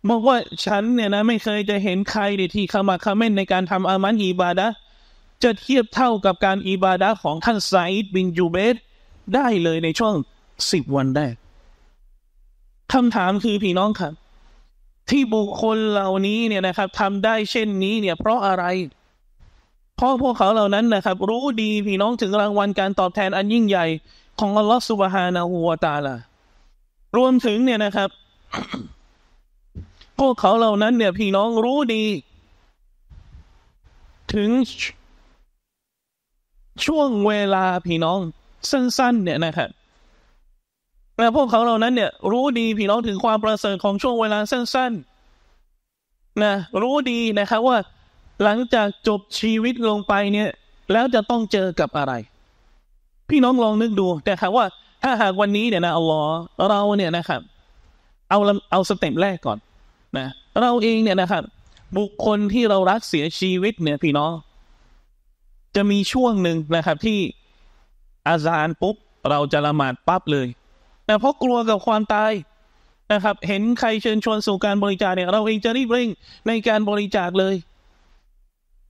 บอกว่าฉันเนี่ยนะไม่เคยจะเห็นใครที่ขมากขมเมนในการทำอามันอิบาดะจะเทียบเท่ากับการอิบาดะของท่านไซด์บินยูเบดได้เลยในช่วงสิบวันแรกคำถามคือพี่น้องครับที่บุคคลเหล่านี้เนี่ยนะครับทำได้เช่นนี้เนี่ยเพราะอะไรพราะพวกเขาเหล่านั้นนะครับรู้ดีพี่น้องถึงรางวัลการตอบแทนอันยิ่งใหญ่ของอัลลอฮฺสุบฮานาหูวตาละรวมถึงเนี่ยนะครับ พวกเขาเหล่านั้น เนี่ยพี่น้องรู้ดี ถึง ช่วงเวลาพี่น้องสั้นๆ เนี่ยนะครับแต่พวกเขาเหล่านั้นเนี่ย รู้ดีพี่น้องถึงความประเสริฐของช่วงเวลาสั้นๆนะรู้ดีนะครับว่าหลังจากจบชีวิตลงไปเนี่ย แล้วจะต้องเจอกับอะไร พี่น้องลองนึกดู แต่ถามว่าถ้าหากวันนี้เนี่ยนะอัลลอฮ์เราเนี่ยนะครับ เอาเอาสเต็ปแรกก่อนนะเราเองเนี่ยนะครับ บุคคลที่เรารักเสียชีวิตเนี่ยพี่น้อง จะมีช่วงหนึ่งนะครับ ที่อาจารปุ๊บเราจะละหมาดปั๊บเลย แต่เพราะกลัวกับความตายนะครับ เห็นใครเชิญชวนสู่การบริจาคเนี่ย เราเองจะรีบเร่งในการบริจาคเลย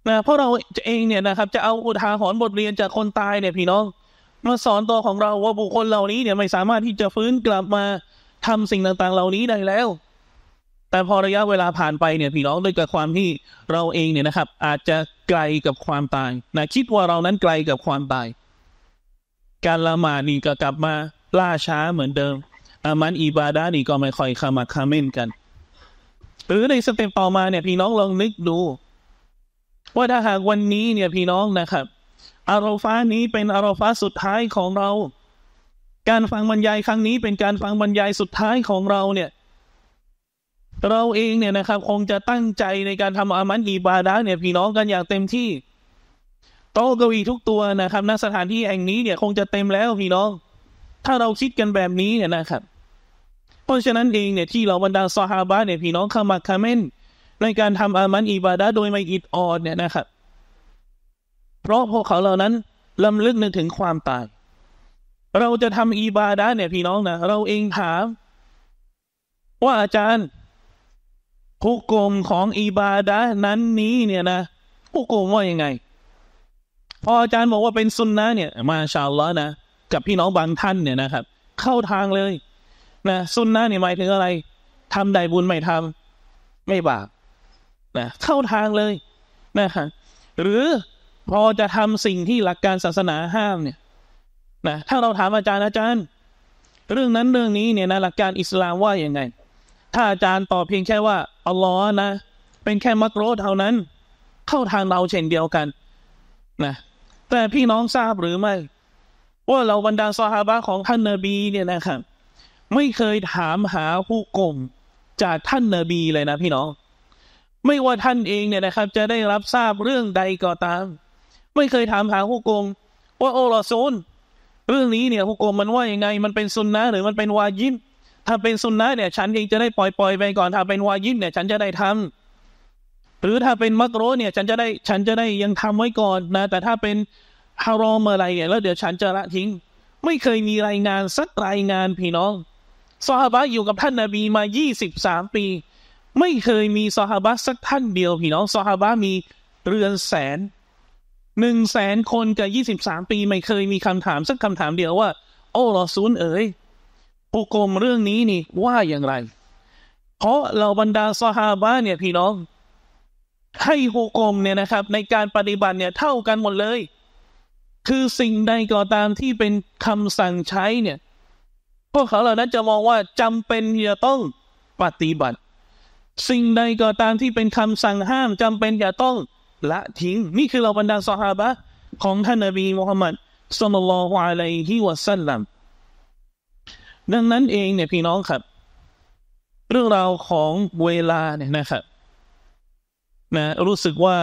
นะเพราะเราเองเนี่ยนะครับ จะเอาอุทาหรณ์บทเรียนจากคนตายเนี่ยพี่น้องมาสอนตัวของเราว่าบุคคลเหล่านี้ เนี่ยไม่สามารถที่จะฟื้นกลับมาทำสิ่งต่างๆเหล่านี้ได้แล้ว แต่พอระยะเวลาผ่านไปเนี่ยพี่น้องด้วยกับความที่เราเองเนี่ยนะครับ อาจจะไกลกับความตายนะคิดว่าเรานั้นไกลกับความตายการละหมาดนี่ก็กลับมาล่าช้าเหมือนเดิมอามันอีบาดานี่ก็ไม่ค่อยขมักขม้นกันหรือในสเต็ปต่อมาเนี่ยพี่น้องลองนึกดูว่าถ้าหากวันนี้เนี่ยพี่น้องนะครับอารอฟ้านี้เป็นอารอฟ้าสุดท้ายของเรา การฟังบรรยายครั้งนี้เป็นการฟังบรรยายสุดท้ายของเราเนี่ย เราเองเนี่ยนะครับคงจะตั้งใจในการทำอามันอีบาดาเนี่ยพี่น้องกันอย่างเต็มที่โต๊ะกวีทุกตัวนะครับณสถานที่แห่งนี้เนี่ยคงจะเต็มแล้วพี่น้อง ถ้าเราคิดกันแบบนี้เนี่ยนะครับ เพราะฉะนั้นเองเนี่ยที่เราบรรดาซอฮาบะเนี่ยพี่น้องขมักเม้นในการทำอามันอิบาดะโดยไม่อิดออด เนี่ยนะครับ เพราะพวกเขาเหล่านั้นลำลึกนึก ถึงความตายเราจะทำอิบาดะเนี่ยพี่น้องนะเราเองถาม ว่าอาจารย์ ผู้กลมของอิบาดะนั้นนี้เนี่ยนะผู้กลมว่ายังไง พออาจารย์บอกว่าเป็นซุนนะเนี่ย มาชาลลอนะ กับพี่น้องบางท่านเนี่ยนะครับ เข้าทางเลยนะซุนนะเนี่ยหมายถึงอะไร ทำได้บุญไม่ทำ ไม่บาปนะเข้าทางเลยนะฮะหรือพอจะทำสิ่งที่หลักการศาสนาห้ามเนี่ยนะถ้าเราถามอาจารย์อาจารย์ เรื่องนั้นเรื่องนี้เนี่ยนะหลักการอิสลามว่าอย่างไง ถ้าอาจารย์ตอบเพียงแค่ว่าอัลลอฮ์นะ เป็นแค่มักโรเท่านั้น เข้าทางเราเช่นเดียวกันนะแต่พี่น้องทราบหรือไม่ ว่าเราบรรดาซอฮาบะของท่านนาบีเนี่ยนะครับไม่เคยถามหาผู้กลมจากท่านนาบีเลยนะพี่น้องไม่ว่าท่านเองเนี่ยนะครับจะได้รับทราบเรื่องใดก็ตาม ไม่เคยถามหาฮูกงว่าโอรอซูลเรื่องนี้เนี่ยฮูกงมันว่ายังไงมันเป็นซุนนะหรือมันเป็นวาญิบถ้าเป็นซุนนะเนี่ยฉันเองจะได้ปล่อยปล่อยไปก่อนถ้าเป็นวาญิบเนี่ยฉันจะได้ทำหรือถ้าเป็นมักโรเนี่ยฉันจะได้ฉันจะได้ยังทำไว้ก่อนนะแต่ถ้าเป็นฮารอมอะไรเนี่ยแล้วเดี๋ยวฉันจะละทิ้ง ไม่เคยมีรายงานสักรายงานพี่น้องซอฮาบะอยู่กับท่านนาบีมา23ปีไม่เคยมีซอฮาบะสักท่านเดียว พี่น้องซอฮาบะมีเรือนแสนหนึ่งแสนคนกับยี่สิบสามปีไม่เคยมีคำถามสักคำถามเดียวว่า โอ้รอซูลเอ๋ยผู้กรมเรื่องนี้นี่ว่าอย่างไร เพราะเราบรรดาซอฮาบะเนี่ยพี่น้องให้หุกมเนี่ยนะครับ ในการปฏิบัติเนี่ยเท่ากันหมดเลย คือสิ่งใดก็ตามที่เป็นคำสั่งใช้เนี่ยพวกเขาเหล่านั้นจะมองว่าจำเป็นที่จะต้องปฏิบัติสิ่งใดก็ตามที่เป็นคำสั่งห้ามจำเป็นอย่าต้องละทิ้งนี่คือเราบรรดาสหาบะของท่านนบีมุฮัมมัดสุลลัลฮวาลัยฮิวะสัลลัมดังนั้นเองเนี่ยพี่น้องครับ เรื่องราวของเวลาเนี่ยนะครับนะรู้สึกว่า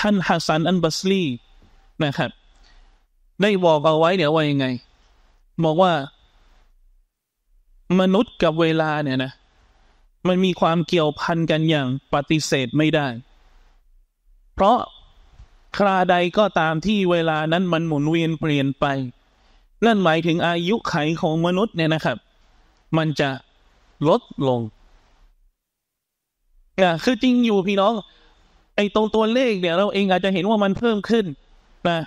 ท่านฮัสซันอันบัสลีนะครับ ได้บอกเอาไว้เดี๋ยวว่ายังไง บอกว่า มนุษย์กับเวลาเนี่ยนะมันมีความเกี่ยวพันกันอย่างปฏิเสธไม่ได้ เพราะคราใดก็ตามที่เวลานั้นมันหมุนเวียนเปลี่ยนไป นั่นหมายถึงอายุไขของมนุษย์เนี่ยนะครับ มันจะ ลดลงนะคือจริงอยู่พี่น้อง ไอ้ตรงตัวเลขเนี่ยเราเองอาจจะเห็นว่ามันเพิ่มขึ้นนะ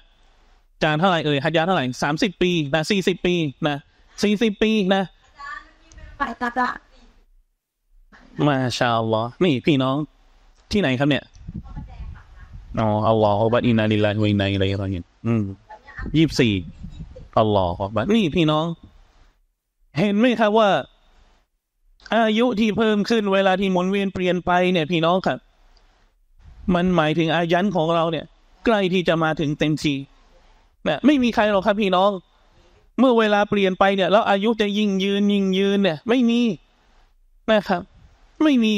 จานเท่าไหร่เอ่ยหัตยาเท่าไหร่สามสิบปีนะสี่สิบปีนะสี่สิบปีนะมาชาอัลลอฮ์นี่พี่น้องที่ไหนครับเนี่ย อ๋อ อัลลอฮฺบัดอินาลิลาฮิวะอินาอิลัยฮิราจินอืมยี่สิบสี่อัลลอฮฺบัดนี่พี่น้อง เห็นไหมครับว่า อายุที่เพิ่มขึ้นเวลาที่หมุนเวียนเปลี่ยนไปเนี่ย พี่น้องครับมันหมายถึงอายันของเราเนี่ย ใกล้ที่จะมาถึงเต็มทีนะไม่มีใครหรอกครับพี่น้อง เมื่อเวลาเปลี่ยนไปเนี่ยแล้วอายุจะยิ่งยืนยิ่งยืนเนี่ย ไม่มีนะครับไม่มี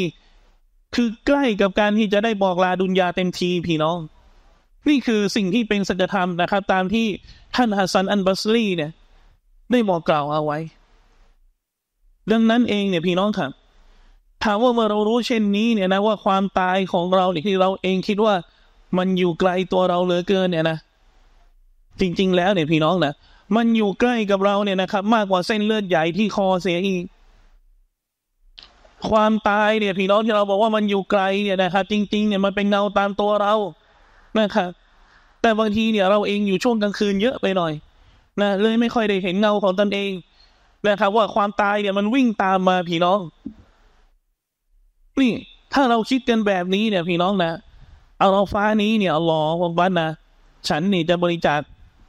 คือใกล้กับการที่จะได้บอกลาดุนยาเต็มทีพี่น้อง นี่คือสิ่งที่เป็นสัจธรรมนะครับ ตามที่ท่านฮัสซันอันบัสรีเนี่ย ได้บอกกล่าวเอาไว้ ดังนั้นเองเนี่ยพี่น้องครับ ถามว่าเมื่อเรารู้เช่นนี้เนี่ยนะว่าความตายของเราเนี่ยที่เราเองคิดว่ามันอยู่ไกลตัวเราเหลือเกินเนี่ยนะ จริงๆแล้วเนี่ยพี่น้องนะ มันอยู่ใกล้กับเราเนี่ยนะครับ มากกว่าเส้นเลือดใหญ่ที่คอเสียอีกความตายเนี่ยพี่น้องที่เราบอกว่ามันอยู่ไกลเนี่ยนะครับจริงๆเนี่ยมันเป็นเงาตามตัวเรานะครับแต่บางทีเนี่ยเราเองอยู่ช่วงกลางคืนเยอะไปหน่อยนะเลยไม่ค่อยได้เห็นเงาของตนเองนะครับ ว่าความตายเนี่ยมันวิ่งตามมาพี่น้อง นี่ ถ้าเราคิดกันแบบนี้เนี่ยพี่น้องนะเอาเราฟ้านี้เนี่ยรอของบ้านนะฉันนี่จะบริจาค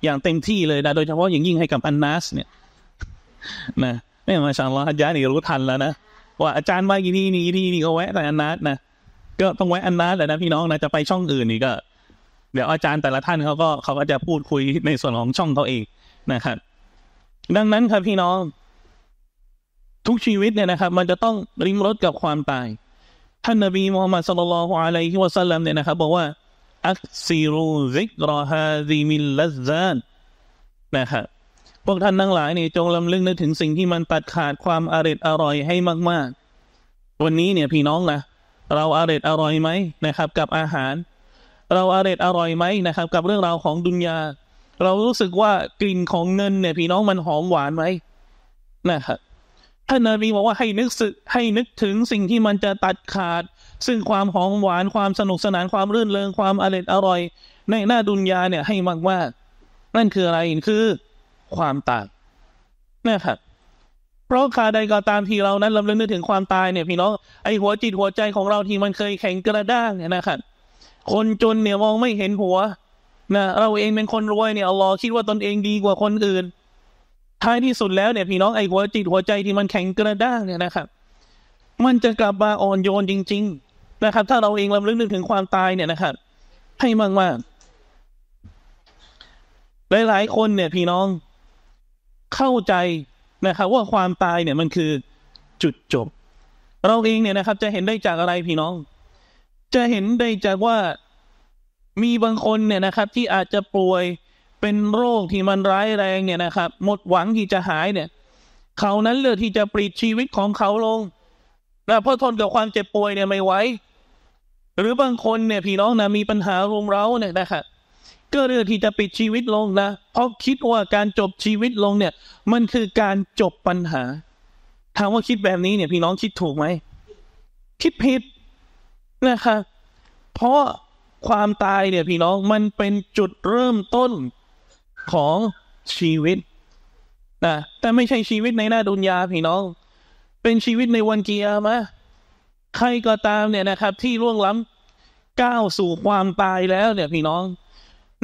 อย่างเต็มที่เลยนะโดยเฉพาะ อย่างยิ่งให้กับอันนัสเนี่ยนะไม่มาชาลอฮัจญานี่รู้ทันแล้วนะว่าอาจารย์ว่าอีนี่นี่นี่นี่ก็แวะแต่อันนัดนะก็ต้องแวะอันนัดแหละนะพี่น้องนะจะไปช่องอื่นนี่ก็ เดี๋ยวอาจารย์แต่ละท่านเขาก็เขาก็จะพูดคุยในส่วนของช่องเขาเองนะครับ ดังนั้นครับพี่น้อง ทุกชีวิตเนี่ยนะครับ มันจะต้องริมรถกับความตายท่านนบีมูฮัมมัดสุลลัลฮองอะลัยฮิวะสัลลัมเนี่ยนะครับ บอกว่าอักซิรูซิกรอฮาซีมิลลัซานนะครับพวกท่านทั้งหลายนี่จงลำลึกนึกถึงสิ่งที่มันตัดขาดความอริดอร่อยให้มากๆ วันนี้เนี่ยพี่น้องนะเราอริดอร่อยไหมนะครับ กับอาหาร เราอริดอร่อยไหมนะครับ กับเรื่องราวของดุนยาเรารู้สึกว่ากลิ่นของเงินเนี่ยพี่น้องมันหอมหวานไหมนะครับท่านนบีบอกว่าให้นึกสึกให้นึกถึงสิ่งที่มันจะตัดขาด ซึ่งความหอมหวานความสนุกสนานความรื่นเริงความอริดอร่อย ในหน้าดุนยาเนี่ย ให้มากๆนั่นคืออะไรคือความตายนะครับ เพราะคาใดก็ตามที่เรานั้นลำลึกนึกถึงความตายเนี่ย พี่น้องไอหัวจิตหัวใจของเราที่มันเคยแข็งกระด้างเนี่ยนะครับคนจนเนี่ยมองไม่เห็นหัว นะเราเองเป็นคนรวยเนี่ยอัลลอฮ์คิดว่าตนเองดีกว่าคนอื่น ท้ายที่สุดแล้วเนี่ยพี่น้องไอหัวจิตหัวใจที่มันแข็งกระด้างเนี่ยนะครับมันจะกลับมาอ่อนโยนจริง ๆ นะครับ ถ้าเราเองลำลึกนึกถึงความตายเนี่ยนะครับให้มากๆหลายๆคนเนี่ยพี่น้องเข้าใจนะครับว่าความตายเนี่ยมันคือจุดจบ เราเองเนี่ยนะครับ จะเห็นได้จากอะไรพี่น้อง จะเห็นได้จากว่ามีบางคนเนี่ยนะครับ ที่อาจจะป่วยเป็นโรคที่มันร้ายแรงเนี่ยนะครับ หมดหวังที่จะหายเนี่ย เขานั้นเลือกที่จะปลิดชีวิตของเขาลงนะเพราะทนกับความเจ็บป่วยเนี่ยไม่ไหวหรือบางคนเนี่ยพี่น้องนะมีปัญหารุมเร้าเนี่ยนะครับก็เลือกที่จะปิดชีวิตลงนะเพราะคิดว่าการจบชีวิตลงเนี่ย มันคือการจบปัญหาถามว่าคิดแบบนี้เนี่ย พี่น้องคิดถูกไหม คิดผิดนะคะ เพราะความตายเนี่ยพี่น้องมันเป็นจุดเริ่มต้นของชีวิตนะแต่ไม่ใช่ชีวิตในหน้าดุนยาพี่น้อง เป็นชีวิตในวันเกียร์มะใครก็ตามเนี่ยนะครับ ที่ล่วงล้ำก้าวสู่ความตายแล้วเนี่ยพี่น้อง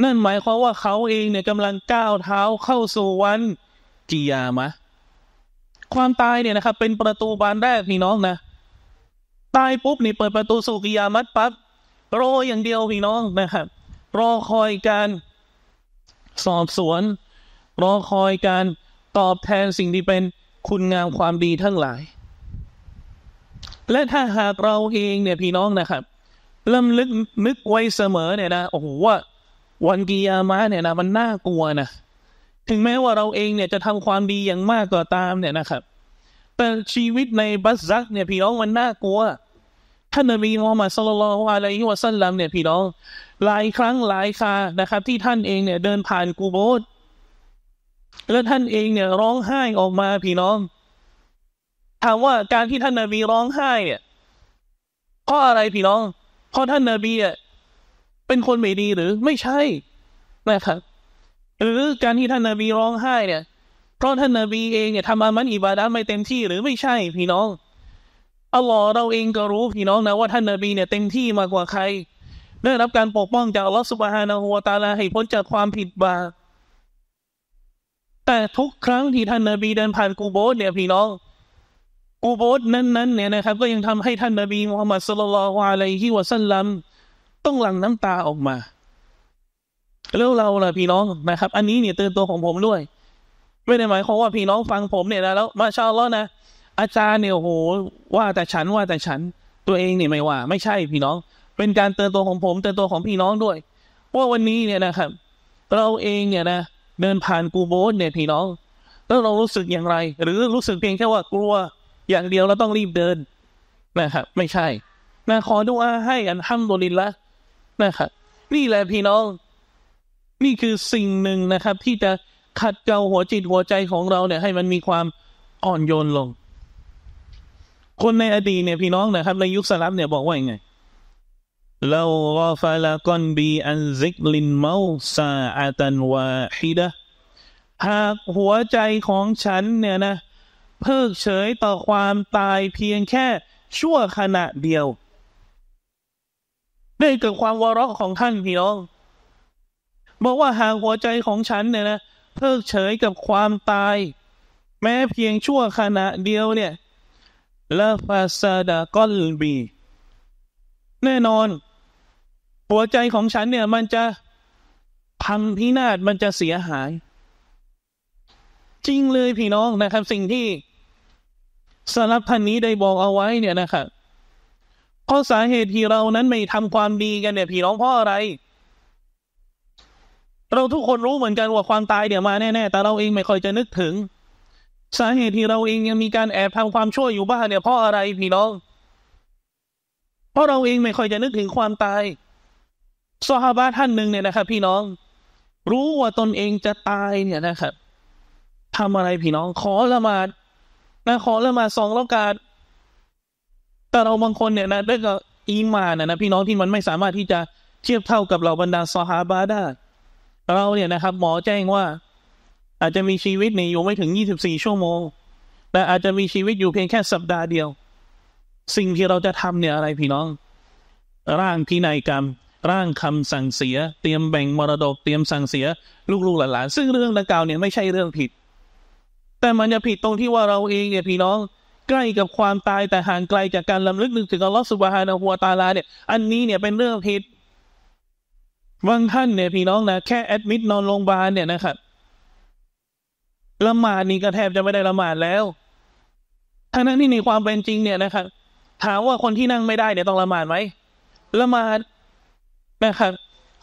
นั่นหมายความว่าเขาเองเนี่ยกำลังก้าวเท้าเข้าสู่วันกิยามะความตายเนี่ยนะครับ เป็นประตูบานแรกพี่น้องนะตายปุ๊บนี่เปิดประตูสู่กิยามัดปั๊บรออย่างเดียวพี่น้องนะครับ รอคอยการสอบสวน รอคอยการตอบแทนสิ่งที่เป็นคุณงามความดีทั้งหลาย และถ้าหากเราเองเนี่ยพี่น้องนะครับ เริ่มลึกนึกไว้เสมอเนี่ยนะโอ้โหว่าวันกิยามะเนี่ยนะมันน่ากลัวนะถึงแม้ว่าเราเองเนี่ยจะทำความดีอย่างมากก็ตามเนี่ยนะครับ แต่ชีวิตในบัสซักเนี่ย พี่น้องมันน่ากลัว ท่านนบีมูฮัมมัดสุลลัลอะไรอิวะซัลลัมเนี่ย พี่น้องหลายครั้งหลายคานะครับที่ท่านเองเนี่ยเดินผ่านกูโบสแล้วท่านเองเนี่ย ร้องไห้ออกมาพี่น้อง ถามว่าการที่ท่านนบีร้องไห้เนี่ยเพราะอะไร พี่น้องเพราะท่านนบีอ่ะเป็นคนไม่ดีหรือไม่ใช่นะครับหรือการที่ท่านนาบีร้องไห้เนี่ยเพราะท่านนาบีเองเนี่ยทำอามันอิบาดะไม่เต็มที่หรือไม่ใช่ พี่น้องอัลลอฮ์เราเองก็รู้พี่น้องนะ ว่า ท่านนาบีเนี่ยเต็มที่มากกว่าใครได้รับการปกป้องจากอัลลอฮ์สุบฮานาหัวตาลา ให้พ้นจากความผิดบาปแต่ทุกครั้งที่ท่านนาบีเดินผ่านกูโบสเนี่ย พี่น้อง กูโบสนั้นๆเนี่ยนะครับ ก็ยังทำให้ท่านนาบีมุฮัมมัดสุลลัลฮวาอะลัยฮิวะสัลลัมต้องหลั่งน้ำตาออกมาแล้วเราล่ะพี่น้องนะครับ อันนี้เนี่ยเตือนตัวของผมด้วย ไม่ได้หมายความว่าพี่น้องฟังผมเนี่ยนะแล้ว มาชาล้อนะอาจารย์เนี่ยโหว่าแต่ฉันว่าแต่ฉัน ตัวเองเนี่ยไม่ว่า ไม่ใช่พี่น้อง เป็นการเตือนตัวของผมเตือนตัวของพี่น้องด้วยว่าวันนี้เนี่ยนะครับเราเองเนี่ยนะเดินผ่านกูโบสเนี่ย พี่น้องแล้วเรารู้สึกอย่างไร หรือรู้สึกเพียงแค่ว่ากลัวอย่างเดียวเราต้องรีบเดินนะครับ ไม่ใช่นะขอดูอาให้อันห้ามโดนลินละนะครับนี่แหละพี่น้อง นี่คือสิ่งหนึ่งนะครับ ที่จะขัดเกลาหัวจิตหัวใจของเรา เนี่ย ให้มันมีความอ่อนโยนลง คนในอดีตเนี่ยพี่น้องนะครับ ในยุคสลับเนี่ยบอกว่าอย่างไงเรารอฟาลากอนบีอันซิกลินเมาซาอาตันวาฮิดะหากหัวใจของฉันเนี่ยนะเพิกเฉยต่อความตายเพียงแค่ ชั่วขณะเดียวได้เกิดความวรอกของท่าน พี่น้องบอกว่าหากหัวใจของฉันเนี่ยนะเพิกเฉยกับความตาย แม้เพียงชั่วขณะเดียวเนี่ยละฟาซาดากอลบี แน่นอน หัวใจของฉันเนี่ย มันจะพังพินาศมันจะเสียหาย จริงเลยพี่น้องนะครับสิ่งที่สารพันนี้ได้บอกเอาไว้เนี่ยนะครับเพราะสาเหตุที่เรานั้นไม่ทำความดีกันเนี่ยพี่น้องเพราะอะไรเราทุกคนรู้เหมือนกันว่าความตายเดี๋ยวมาแน่ๆ แต่เราเองไม่ค่อยจะนึกถึง สาเหตุที่เราเองยังมีการแอบทำความชั่วยอยู่บ้างเนี่ยเพราะอะไรพี่น้องเพราะเราเองไม่ค่อยจะนึกถึงความตายซอฮาบะท่านหนึ่งเนี่ยนะครับ พี่น้อง รู้ว่าตนเองจะตายเนี่ยนะครับทำอะไรพี่น้อง ขอละหมาดนะขอละหมาดสองรอกาศแต่เราบางคนเนี่ยนะเด้กับอีมานนะ พี่น้องที่มันไม่สามารถที่จะเทียบเท่ากับเราบรรดาซอฮาบะได้เราเนี่ยนะครับหมอแจ้งว่า อาจจะมีชีวิตเนี่ยอยู่ไม่ถึง 24 ชั่วโมงแต่อาจจะมีชีวิตอยู่เพียงแค่สัปดาห์เดียว สิ่งที่เราจะทำเนี่ยอะไร พี่น้อง ร่างพินัยกรรม ร่างคำสั่งเสีย เตรียมแบ่งมรดกเตรียมสั่งเสีย ลูกๆหลานๆซึ่งเรื่องดังกล่าวเนี่ยไม่ใช่เรื่องผิด แต่มันจะผิดตรงที่ว่าเราเองเนี่ยพี่น้องใกล้กับความตายแต่ห่างไกลจากการลำลึกนึกถึงอัลลอฮฺสุบฮานะฮัวตาลาเนี่ย อันนี้เนี่ยเป็นเรื่องผิดบางท่านเนี่ย พี่น้องนะแค่แอดมิดนอนโรงพยาบาลเนี่ยนะครับละหมาดนี่ก็แทบจะไม่ได้ละหมาดแล้วทั้งนั้นที่ในความเป็นจริงเนี่ยนะครับถามว่าคนที่นั่งไม่ได้เนี่ยต้องละหมาดไหมละหมาดนะครับ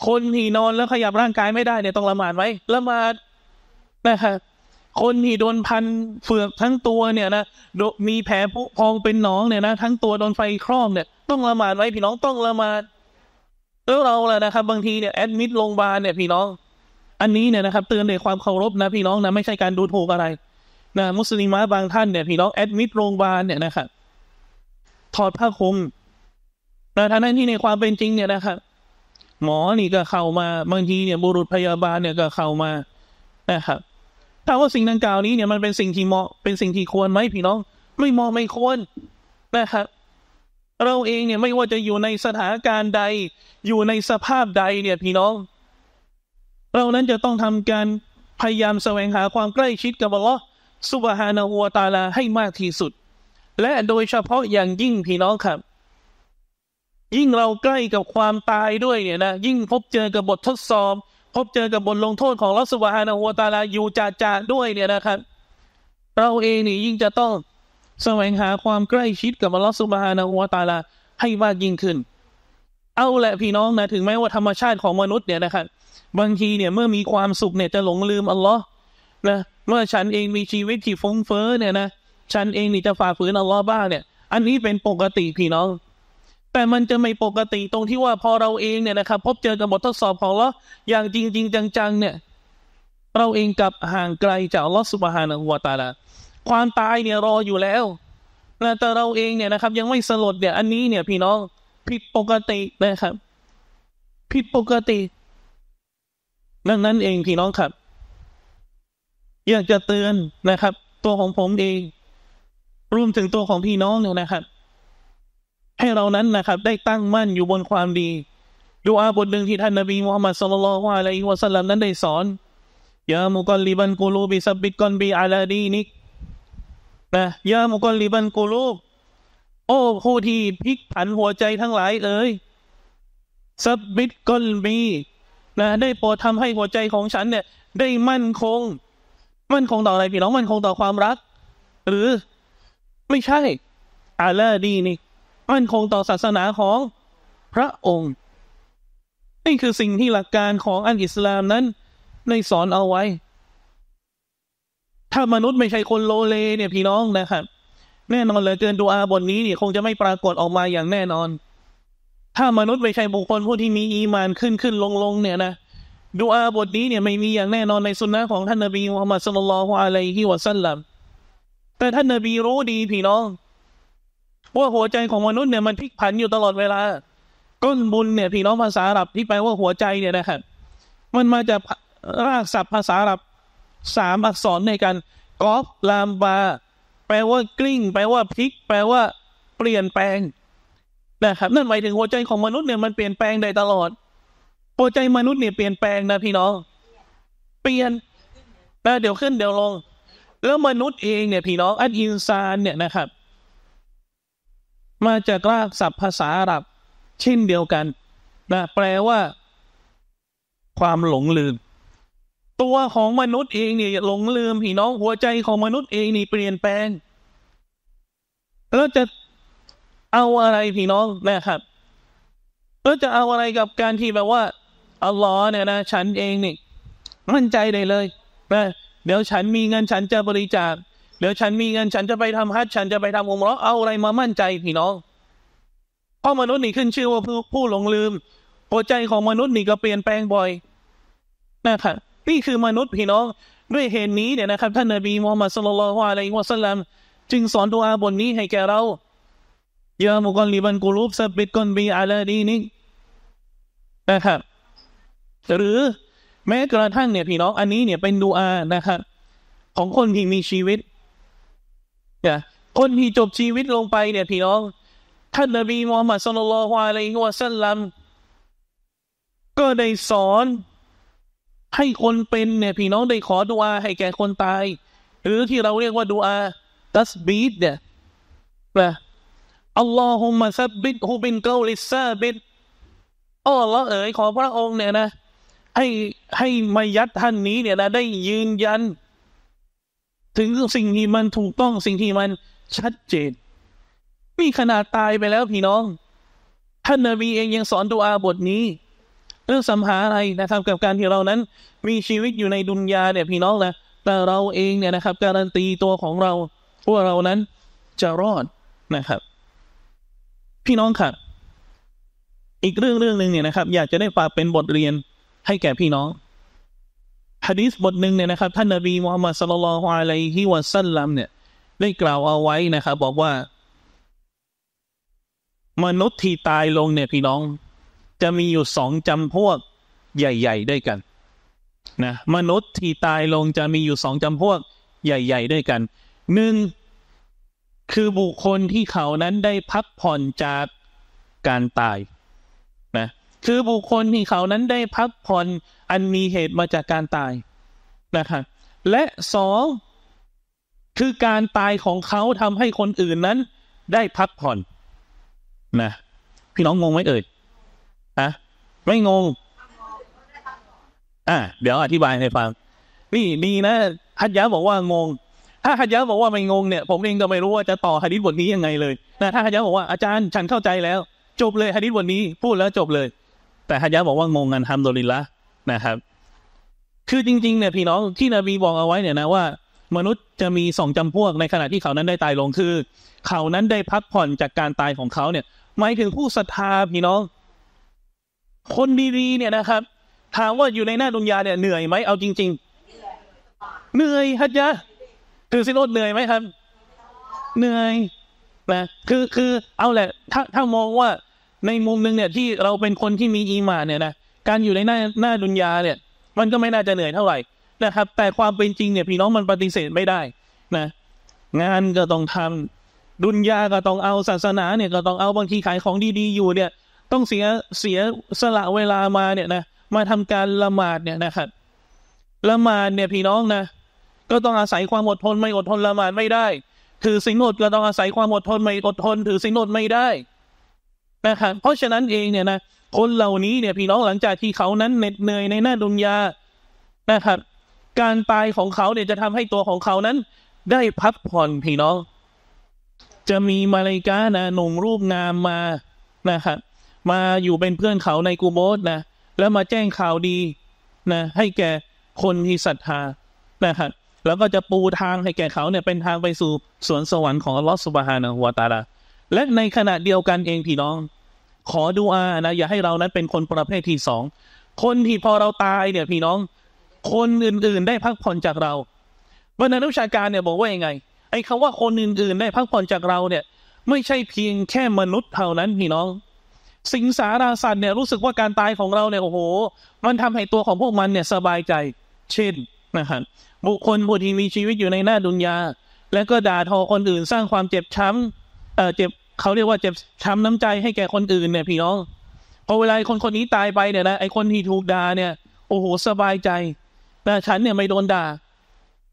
คนที่นอนแล้วขยับร่างกายไม่ได้เนี่ย ต้องละหมาดไหมละหมาดนะครับคนที่โดนพันเฟือกทั้งตัวเนี่ยนะมีแผลผุพองเป็นหนองเนี่ยนะทั้งตัวโดนไฟคลอกเนี่ย ต้องละหมาดไว้พี่น้องต้องละหมาดแล้วเราแหละนะครับบางทีเนี่ยแอดมิดโรงพยาบาลเนี่ย พี่น้อง อันนี้เนี่ยนะครับ เตือนในความเคารพนะ พี่น้องนะไม่ใช่การดูถูกอะไร นะมุสลิมาบางท่านเนี่ย พี่น้องแอดมิดโรงพยาบาลเนี่ยนะครับถอดผ้าคลุมนะทั้งนั้นที่ในความเป็นจริงเนี่ยนะครับหมอนี่ก็เข้ามา บางทีเนี่ย บุรุษพยาบาลเนี่ยก็เข้ามานะครับถามว่าสิ่งดังกล่าวนี้เนี่ยมันเป็นสิ่งที่เหมาะเป็นสิ่งที่ควรไหมพี่น้อง ไม่เหมาะไม่ควรนะครับเราเองเนี่ยไม่ว่าจะอยู่ในสถานการณ์ใดอยู่ในสภาพใดเนี่ยพี่น้อง เรานั้นจะต้องทำการพยายามแสวงหาความใกล้ชิดกับอัลลอฮ์สุบฮานาหัวตาลาให้มากที่สุด และโดยเฉพาะอย่างยิ่งพี่น้องครับ ยิ่งเราใกล้กับความตายด้วยเนี่ยนะยิ่งพบเจอกับบททดสอบพบเจอกับบทลงโทษของลอสุบฮานาหัวตาลาอยู่จ่าจ่าด้วยเนี่ยนะครับเราเองนี่ยิ่งจะต้อง แสวงหาความใกล้ชิดกับลอสุบฮานาหัวตาลาให้มากยิ่งขึ้น เอาแหละพี่น้องนะถึงแม้ว่าธรรมชาติของมนุษย์เนี่ยนะครับบางทีเนี่ยเมื่อมีความสุขเนี่ย จะหลงลืมอัลลอฮ์นะเมื่อฉันเองมีชีวิตที่ฟุ้งเฟ้อเนี่ยนะฉันเองนี่จะฝ่าฝืนอัลลอฮ์บ้างเนี่ย อันนี้เป็นปกติพี่น้องแต่มันจะไม่ปกติตรงที่ว่าพอเราเองเนี่ยนะครับ พบเจอกับบททดสอบของเราอย่างจริงจริงจัง ๆ เนี่ย เราเองกับห่างไกลจากลอสุบฮานะหัวตาละความตายเนี่ยรออยู่แล้ว แต่เราเองเนี่ยนะครับ ยังไม่สลดเนี่ยอันนี้เนี่ยพี่น้อง ผิดปกตินะครับผิดปกติดังนั้นเองพี่น้องครับ อยากจะเตือนนะครับ ตัวของผมเองรวมถึงตัวของพี่น้องเนี่ยนะครับให้เรานั้นนะครับ ได้ตั้งมั่นอยู่บนความดีดูอาบทหนึ่งที่ท่านนบีมุฮัมมัดสุลลัลวาอะลฮิวะสัลลัมนั้นได้สอนยามุกอลิบันกูลูบิสับบิดกอนบีอาลาดีนิกนะยามุกอลิบันกูลูบโอ้ผู้ที่พลิกผันหัวใจทั้งหลายเอ้ยสับบิดกอนบีนะได้โปรดทำให้หัวใจของฉัน เนี่ย ได้มั่นคง มั่นคงต่ออะไรพี่น้องมั่นคงต่อความรัก หรือไม่ใช่อาลาดีนิกมั่นคงต่อศาสนาของพระองค์ นี่คือสิ่งที่หลักการของอันอิสลามนั้นในสอนเอาไว้ ถ้ามนุษย์ไม่ใช่คนโลเลเนี่ยพี่น้องนะครับ แน่นอนเลยเกินดูอาบทนี้เนี่ยคงจะไม่ปรากฏออกมาอย่างแน่นอน ถ้ามนุษย์ไม่ใช่บุคคลผู้ที่มีอีมานขึ้นขึ้นลงลงเนี่ยนะดูอาบทนี้เนี่ยไม่มีอย่างแน่นอนในสุนนะของท่านนบีมุฮัมมัดสุลลัลฮุอะลัยฮิวะสัลลัมแต่ท่านนบีรู้ดีพี่น้องว่าหัวใจของมนุษย์เนี่ยมันพลิกผันอยู่ตลอดเวลาก้นบุญเนี่ย พี่น้องภาษาอหรับที่แปลว่าหัวใจเนี่ยนะครับมันมาจากรากศัพท์ภาษาอหับสามอักษรในการกอฟลามบา แปลว่า กลิ้ง แปลว่าพลิก แปลว่า เปลี่ยนแปลงนะครับนั่นหมายถึงหัวใจของมนุษย์เนี่ยมันเปลี่ยนแปลงได้ตลอดหัวใจมนุษย์เนี่ย เปลี่ยนแปลงนะพี่น้อง เปลี่ยน แต่เดี๋ยวขึ้นเดี๋ยวลงแล้วมนุษย์เองเนี่ยพี่น้องอัดอินซานเนี่ยนะครับมาจากรากศัพท์ภาษาอาหรับเช่นเดียวกันนะแปลว่า ความหลงลืม ตัวของมนุษย์เองเนี่ยหลงลืมพี่น้อง หัวใจของมนุษย์เองนี่เปลี่ยนแปลง แล้วจะเอาอะไรพี่น้องนะครับ แล้วจะเอาอะไรกับการที่แบบว่าอัลลอฮ์เนี่ยนะ ฉันเองนี่มั่นใจได้เลยนะเดี๋ยวฉันมีเงินฉันจะบริจาคเดี๋ยวฉันมีเงินฉันจะไปทำฮัจฉันจะไปทำอุมรอเอาอะไรมามั่นใจพี่น้องเพราะมนุษย์นี่ขึ้นชื่อว่าผู้ผู้หลงลืมหัวใจของมนุษย์นี่ก็เปลี่ยนแปลงบ่อยนะครับนี่คือมนุษย์พี่น้องด้วยเหตุนี้เนี่ยนะครับท่านนบีมูฮัมมัดสุลลัลฮวาอะลัยฮิวะสัลลัมจึงสอนดูอาบทนี้ให้แก่เรายามุกอนลีบันกูรูบสบิดกอนบีอาลาดีนิกนะครับหรือแม้กระทั่งเนี่ยพี่น้อง อันนี้เนี่ยเป็นดูอานะครับของคนที่มีชีวิตนะคนที่จบชีวิตลงไป เนี่ยพี่น้อง ท่านนบีมูฮัมมัดสุลลัลฮวาลฮิวะสัลลัมก็ได้สอน ให้คนเป็นเนี่ยพี่น้องได้ขอดุอาให้แก่คนตาย หรือที่เราเรียกว่าดุอาตัสบีดเนี่ยนะอัลลอฮุมะซับบิดฮุบินเกาลิซาบิดอัลลอฮ์เอ๋ยขอพระองค์ เนี่ยนะ ให้ให้มายัดท่านนี้เนี่ยนะได้ยืนยันถึงสิ่งที่มันถูกต้องสิ่งที่มันชัดเจน มีขนาดตายไปแล้วพี่น้องท่านนบีเองยังสอนดูอาบทนี้เรื่องสัมหาอะไรนะครับ กับการที่เรานั้นมีชีวิตอยู่ในดุนยาเนี่ยพี่น้องนะแต่เราเองเนี่ยนะครับ การันตีตัวของเราว่าเรานั้นจะรอดนะครับ พี่น้องครับอีกเรื่องเรื่องหนึ่งเนี่ยนะครับ อยากจะได้ฝากเป็นบทเรียนให้แก่พี่น้องะดีษบทหนึ่งเนี่ยนะครับ ท่านนบีมูฮัมมัดสลลัลฮุอะลัยฮิวะสัลลัมเนี่ยได้กล่าวเอาไว้นะครับ บอกว่า มนุษย์ที่ตายลงเนี่ยพี่น้อง จะมีอยู่สองจำพวกใหญ่ๆด้วยกันนะมนุษย์ที่ตายลงจะมีอยู่สองจำพวกใหญ่ ๆด้วยกันหนึ่งคือบุคคลที่เขานั้นได้พักผ่อนจากการตายคือบุคคลที่เขานั้นได้พักผ่อนอันมีเหตุมาจากการตายนะครับและสองคือการตายของเขาทำให้คนอื่นนั้น ได้พักผ่อนนะพี่น้องงงไหมเอ่ยอะไม่งงอ่ะเดี๋ยวอธิบายให้ฟังนี่ดีนะฮัจยะบอกว่างงถ้าฮัจยะบอกว่าไม่งงเนี่ย ผมเองก็ไม่รู้ว่าจะต่อฮะดิษบทนี้ยังไงเลยนะถ้าฮัจยะบอกว่าอาจารย์ฉันเข้าใจแล้ว จบเลยฮะดิษบทนี้พูดแล้วจบเลยแต่ฮัยะบอกว่างงกันทำโดลิละนะครับ คือจริง ๆ เนี่ยพี่น้องที่นบีบอกเอาไว้เนี่ยนะว่า มนุษย์จะมีสองจำพวกในขณะที่เขานั้นได้ตายลงคือเขานั้นได้พักผ่อนจากการตายของเขาเนี่ย หมายถึงผู้ศรัทธาพี่น้อง คนดีๆเนี่ยนะครับ ถามว่าอยู่ในหน้าดุนยาเนี่ย เหนื่อยไหมเอาจริงๆเหนื่อยฮัจยะ คือสิโรดเหนื่อยไหมครับเหนื่อยนะคือคือเอาแหละ ถ้าถ้ามองว่าในมุมหนึ่งเนี่ยที่เราเป็นคนที่มีอีมาเนี่ยนะ การอยู่ในหน้าหน้าดุนยาเนี่ย มันก็ไม่น่าจะเหนื่อยเท่าไหร่นะครับ แต่ความเป็นจริงเนี่ยพี่น้องมันปฏิเสธไม่ได้นะ งานก็ต้องทำดุนยาก็ต้องเอาศาสนาเนี่ยก็ต้องเอาบางทีขายของดีๆอยู่เนี่ย ต้องเสียเสียสละเวลามาเนี่ยนะ มาทำการละหมาดเนี่ยนะครับละหมาดเนี่ยพี่น้องนะก็ต้องอาศัยความอดทนไม่อดทนละหมาดไม่ได้ถือสินอดก็ต้องอาศัยความอดทนไม่อดทนถือสินอดไม่ได้นะครับเพราะฉะนั้นเองเนี่ยนะคนเหล่านี้เนี่ยพี่น้องหลังจากที่เขานั้นเหน็ดเหนื่อยในหน้าดุนยานะครับการตายของเขาเนี่ยจะทำให้ตัวของเขานั้น ได้พักผ่อนพี่น้อง จะมีมาลายกานะ หนุ่มรูปงามมานะครับมาอยู่เป็นเพื่อนเขาในกูโบสนะแล้วมาแจ้งข่าวดีนะ ให้แก่คนที่ศรัทธานะครับแล้วก็จะปูทางให้แก่เขาเนี่ยเป็นทางไปสู่สวนสวรรค์ของอัลลอฮฺสุบฮานะฮุวาตาลาและในขณะเดียวกันเอง พี่น้อง ขอดูอานะอย่าให้เรานั้นเป็นคนประเภทที่สองคนที่พอเราตายเนี่ยพี่น้อง คนอื่นๆได้พักผ่อนจากเรา บรรณานิชาการเนี่ยบอกว่ายังไง ไอ้คาว่าคนอื่นๆ ได้พักผ่อนจากเราเนี่ย ไม่ใช่เพียงแค่มนุษย์เท่านั้นพี่น้องสิงสาราสัตว์เนี่ยรู้สึกว่าการตายของเราเนี่ยโอ้โหมันทำให้ตัวของพวกมันเนี่ยสบายใจเช่นนะครับบุคคลผู้ที่มีชีวิตอยู่ในหน้าดุนยาและก็ด่าทอคนอื่น สร้างความเจ็บช้ำเออ่เจ็บเขาเรียกว่าเจ็บช้ำน้ำใจให้แก่คนอื่นเนี่ย พี่น้องพอเวลาคนคนนี้ตายไปเนี่ยนะไอ้คนที่ถูกด่าเนี่ยโอ้โหสบายใจแต่ฉันเนี่ยไม่โดนด่า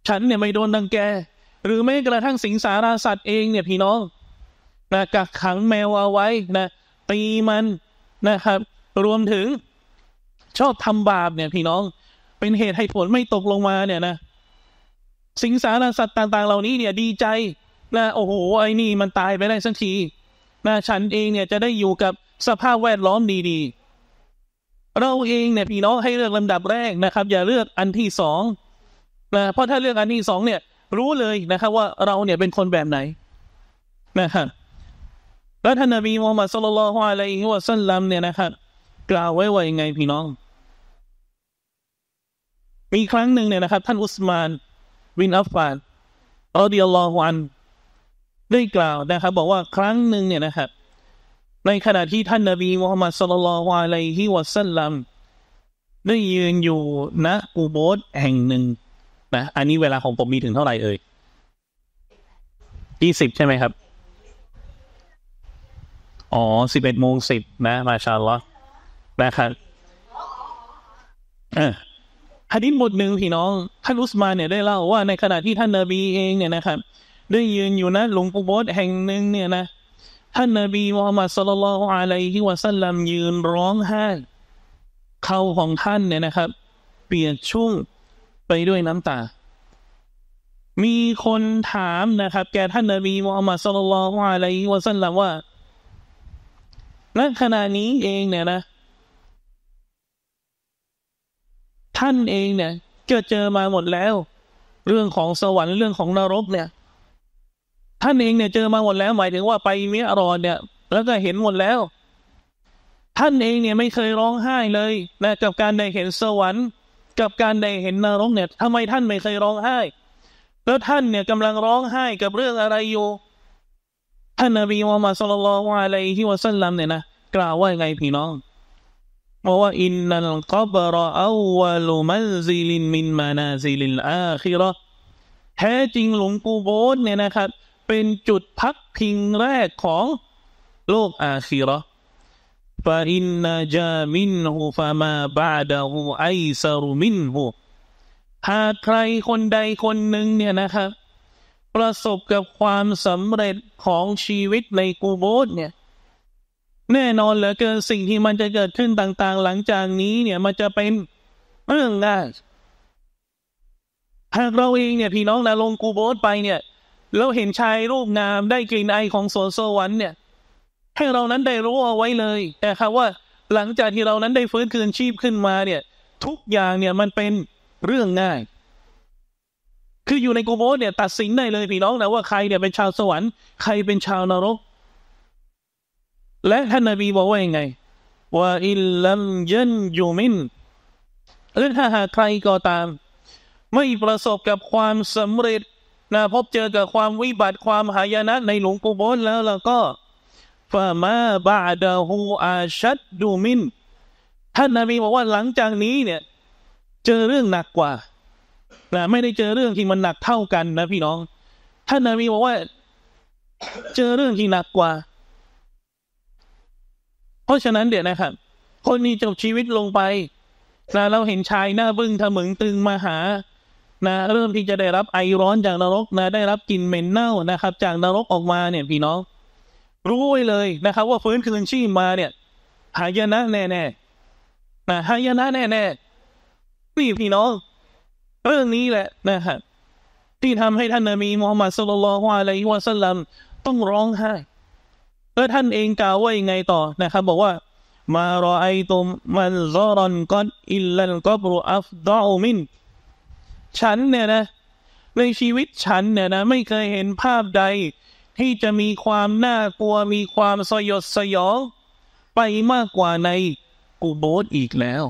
ฉันเนี่ยไม่โดนดังแกหรือแม้กระทั่งสิงสาราสัตว์เองเนี่ยพี่น้องนะกักขังแมวเอาไว้นะตีมันนะครับ รวมถึงชอบทำบาปเนี่ยพี่น้อง เป็นเหตุให้ผลไม่ตกลงมาเนี่ยนะ สิงสารสัตว์ต่างๆ เหล่านี้ เนี่ยดีใจนะโอ้โห ไอ้นี่มันตายไปได้สักทีนะฉันเองเนี่ยจะได้อยู่กับสภาพแวดล้อมดี ๆ เราเองเนี่ยพี่น้องให้เลือกลำดับแรกนะครับ อย่าเลือกอันที่สองนะ เพราะถ้าเลือกอันที่สองเนี่ย รู้เลยนะครับว่าเราเนี่ยเป็นคนแบบไหน นะครับแล้วท่านนบีมูฮัมมัดสุลลัลฮวาอะลฮิวะสัลลัมเนี่ยนะครับกล่าวไว้ว่ายังไง พี่น้องมีครั้งหนึ่งเนี่ยนะครับ ท่านอุสมานวินอัฟฟานอัลลอฮฺอันได้กล่าวนะครับ บอกว่าครั้งหนึ่งเนี่ยนะครับ ในขณะที่ท่านนบีมุฮัมมัดสุลลัลวะลัยฮิวะสัลลัม ได้ยืนอยู่ณกูโบสแห่งหนึ่ง นะ อันนี้เวลาของผมมีถึงเท่าไหร่เอ่ยยี่สิบใช่ไหมครับ อ๋อสิบเอ็ดโมงสิบนะ มาชาลอนะครับฮะดิษบทหนึ่งพี่น้องท่านอุสมานเนี่ยได้เล่าว่าในขณะที่ท่านนบีเอง เนี่ยนะครับได้ยืนอยู่นะหลวงกุ่บดแห่งหนึ่งเนี่ยนะท่านนบีมูฮัมมัดสลลัลอะลัยฮิวะสัลลัมยืนร้องไห้เข่าของท่านเนี่ยนะครับ เปียกชุ่มไปด้วยน้ำตา มีคนถามนะครับแกท่านนบีมูฮัมมัดสลลัลอะลัยฮิวะสัลลัมว่าณขณะนี้เองเนี่ยนะท่านเองเนี่ยก็เจอมาหมดแล้ว เรื่องของสวรรค์เรื่องของนรกเนี่ยท่านเองเนี่ยเจอมาหมดแล้วหมายถึงว่าไปมิอรอนเนี่ย แล้วก็เห็นหมดแล้ว ท่านเองเนี่ยไม่เคยร้องไห้เลยนะกับการได้เห็นสวรรค์ กับการได้เห็นนรกเนี่ยทำไมท่านไม่เคยร้องไห้แล้วท่านเนี่ยกำลังร้องไห้กับเรื่องอะไรอยู่ ท่านนบีมุฮัมมัดสุลลัลวะอะลัยฮิวะสัลลัมเนี่ยนะกล่าวว่าไงพี่น้องบอกว่าอินนัลกับรออวลุมันซิลินมินมานาซิลินอาคิรอแท้จริงหลวงกูโบสเนี่ยนะครับเป็นจุดพักพิงแรกของโลกอาคีรอฟาอินนาจามินหูฟามาบาดาหูไอซารุมินหูหากใครคนใดคนหนึ่งเนี่ยนะครับ ประสบกับความสำเร็จของชีวิตในกูโบสเนี่ย แน่นอนเหลือเกินสิ่งที่มันจะเกิดขึ้นต่าง ๆ หลังจากนี้เนี่ยมันจะเป็นเรื่องง่ายหากเราเองเนี่ย พี่น้องนะลงกูโบสไปเนี่ยแล้วเห็นชายรูปงามได้กลิ่นไอของสวนสวรรค์เนี่ย ให้เรานั้นได้รู้เอาไว้เลยนะครับว่าหลังจากที่เรานั้นได้ฟื้นคืนชีพขึ้นมา เนี่ย ทุกอย่างเนี่ยมันเป็นเรื่องง่าย คืออยู่ในกูโบสเนี่ย ตัดสินได้เลยพี่น้องนะว่าใครเนี่ยเป็นชาวสวรรค์ใครเป็นชาวนรก และท่านนบีบอกว่ายางไงว่าอิลลัมยันยูมินและถ้าหากใครก็ตาม ไม่ประสบกับความสำเร็จนะพบเจอกับความวิบัติความหายนะในหลวงกู่บนแล้วแล้วก็ฟามาบาดาฮูอาชัดดูมินท่านนาบีบอกว่าหลังจากนี้ เนี่ย เจอเรื่องหนักกว่านะไม่ได้เจอเรื่องที่มันหนักเท่ากันนะ พี่น้องท่านนาบีบอกว่า เจอเรื่องที่หนักกว่า เพราะฉะนั้นเดี๋ยวนะครับ คนนี้จบชีวิตลงไปแล้วเราเห็นชายหน้าบึ้งถมึงตึงมาหานะเริ่มที่จะได้รับไอร้อนจากนรกนะได้รับกลิ่นเหม็นเน่านะครับ จากนรกออกมาเนี่ยพี่น้องรู้ไว้เลยนะครับ ว่าฟื้นคืนชีพมาเนี่ยหายนะแน่แน่นะหายนะแน่แน่นี่พี่น้องเรื่องนี้แหละนะครับที่ทำให้ท่านนบีมูฮัมมัดสุลลัลฮวาไลฮิวะสัลลัมต้องร้องไห้เออท่านเองกล่าวว่ายังไงต่อนะครับ บอกว่ามารอไอตุมมันซอรอนกอนอิลลันกับรูอัฟดาอุมินฉัน เนี่ยนะในชีวิตฉัน เนี่ยนะไม่เคยเห็นภาพใด ที่จะมีความน่ากลัว มีความสยดสยองไปมากกว่าในกูโบสอีกแล้ว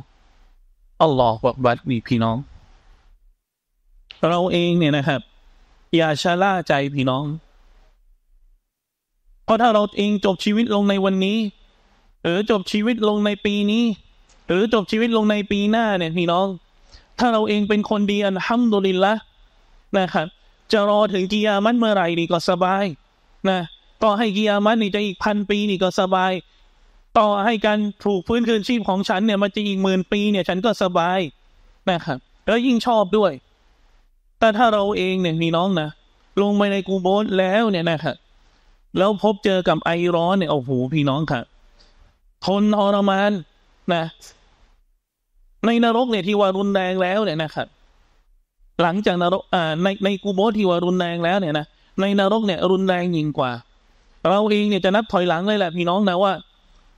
อัลลอฮฺบัดมีพี่น้อง เราเองเนี่ยนะครับ อย่าชะล่าใจพี่น้อง เพราะถ้าเราเองจบชีวิตลงในวันนี้หรือจบชีวิตลงในปีนี้ หรือจบชีวิตลงในปีหน้าเนี่ย พี่น้องถ้าเราเองเป็นคนดีอันฮัมดุลิลละนะครับ จะรอถึงกิยามันเมื่อไหร่ นี่ก็สบาย นะต่อให้กิยามันนี่จะอีกพันปี นี่ก็สบาย ต่อให้การถูกฟื้นคืนชีพของฉันเนี่ยมันจะอีกหมื่นปีเนี่ย ฉันก็สบายนะครับแล้วยิ่งชอบด้วย แต่ถ้าเราเองเนี่ยมีน้องนะลงไปในกูโบสแล้วเนี่ยนะครับแล้วพบเจอกับไอร้อนเนี่ยโอ้โหพี่น้องครับทนทรมานนะในนรกเนี่ยที่ว่ารุนแรงแล้วเนี่ยนะครับหลังจากนรกอ่าในในกูโบที่ว่ารุนแรงแล้วเนี่ยนะในนรกเนี่ยรุนแรงยิ่งกว่า เราเองเนี่ยจะนับถอยหลังเลยแหละพี่น้องนะว่า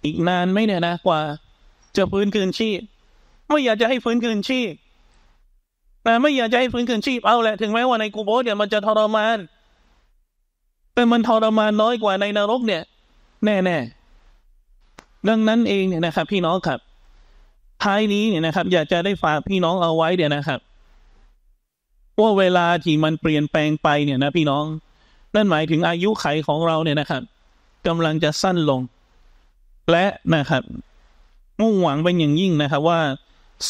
อีกนานไม่เนี่ยนะกว่าจะฟื้นคืนชีพ ไม่อยากจะให้ฟื้นคืนชีพแต่ไม่อยากจะให้ฟื้นคืนชีพเอาแหละถึงแม้ว่าในกูโบเนี่ยมันจะทรมานแต่มันทรมานน้อยกว่าในนรกเนี่ย แน่แน่ดังนั้นเองเนี่ยนะครับ พี่น้องครับท้ายนี้เนี่ยนะครับ อยากจะได้ฝากพี่น้องเอาไว้เดี๋ยนะครับว่าเวลาที่มันเปลี่ยนแปลงไปเนี่ยนะพี่น้องนั่นหมายถึงอายุไขของเราเนี่ยนะครับกำลังจะสั้นลง และนะครับมุ่งหวังเป็นอย่างยิ่งนะครับ ว่า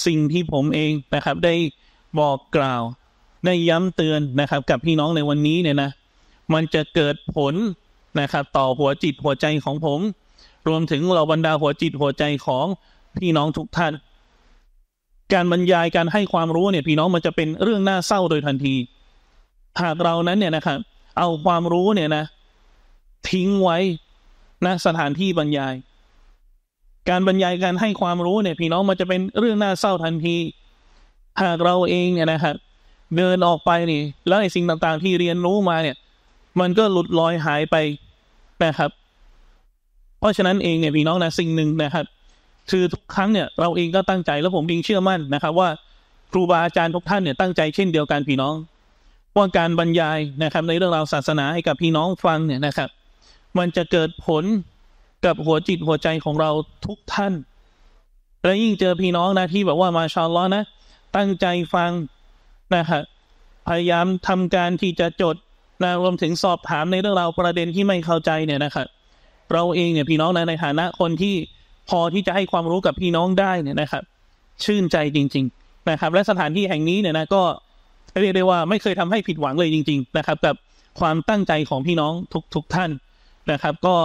สิ่งที่ผมเองนะครับ ได้บอกกล่าวได้ย้ำเตือนนะครับ กับพี่น้องในวันนี้เนี่ยนะ มันจะเกิดผลนะครับ ต่อหัวจิตหัวใจของผม รวมถึงเราบรรดาหัวจิตหัวใจของพี่น้องทุกท่าน การบรรยายการให้ความรู้เนี่ย พี่น้องมันจะเป็นเรื่องน่าเศร้าโดยทันที หากเรานั้นเนี่ยนะครับ เอาความรู้เนี่ยนะ ทิ้งไว้นะสถานที่บรรยาย การบรรยายการให้ความรู้เนี่ย พี่น้องมันจะเป็นเรื่องน่าเศร้าทันที หากเราเองเนี่ยนะครับ เดินออกไปนี่แล้วไอ้สิ่งต่างๆที่เรียนรู้มาเนี่ย มันก็หลุดลอยหายไปนะครับ เพราะฉะนั้นเองเนี่ยพี่น้องนะ สิ่งหนึ่งนะครับคือทุกครั้งเนี่ยเราเองก็ตั้งใจแล้วผมเองเชื่อมั่นนะครับ ว่าครูบาอาจารย์ทุกท่านเนี่ยตั้งใจเช่นเดียวกันพี่น้อง ว่าการบรรยายนะครับ ในเรื่องราวศาสนาให้กับพี่น้องฟังเนี่ยนะครับ มันจะเกิดผลกับหัวจิตหัวใจของเราทุกท่านและยิ่งเจอพี่น้องนะที่แบบว่ามาชาลล้นะ ตั้งใจฟังนะครับพยายามทำการที่จะจดนะรวมถึงสอบถามในเรื่องราวประเด็นที่ไม่เข้าใจเนี่ยนะครับ เราเองเนี่ยพี่น้องนะในฐานะคนที่พอที่จะให้ความรู้กับพี่น้องได้เนี่ยนะครับ ชื่นใจจริง ๆ นะครับ และสถานที่แห่งนี้เนี่ยนะก็เรียกได้ว่าไม่เคยทำให้ผิดหวังเลยจริง ๆ นะครับ กับความตั้งใจของพี่น้องทุกๆทท่านนะครับ ก็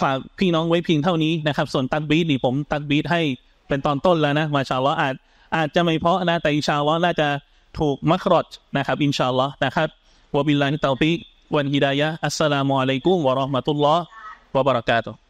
ฝากพี่น้องไว้เพียงเท่านี้นะครับ ส่วนตัดบีที่ผม ตัดบีทให้เป็นตอนต้นแล้วนะมาชาลออาจอาจจะไม่เพาะนะแต่อินชาลอน่าจะถูกมักรอดนะครับ อินชาลอนะครับวบิลลาฮิตาฟิกวันฮิดายะอัสสลามุอะลัยกุมวะราะห์มะตุลลอฮ์วะบะเราะกาตุฮ์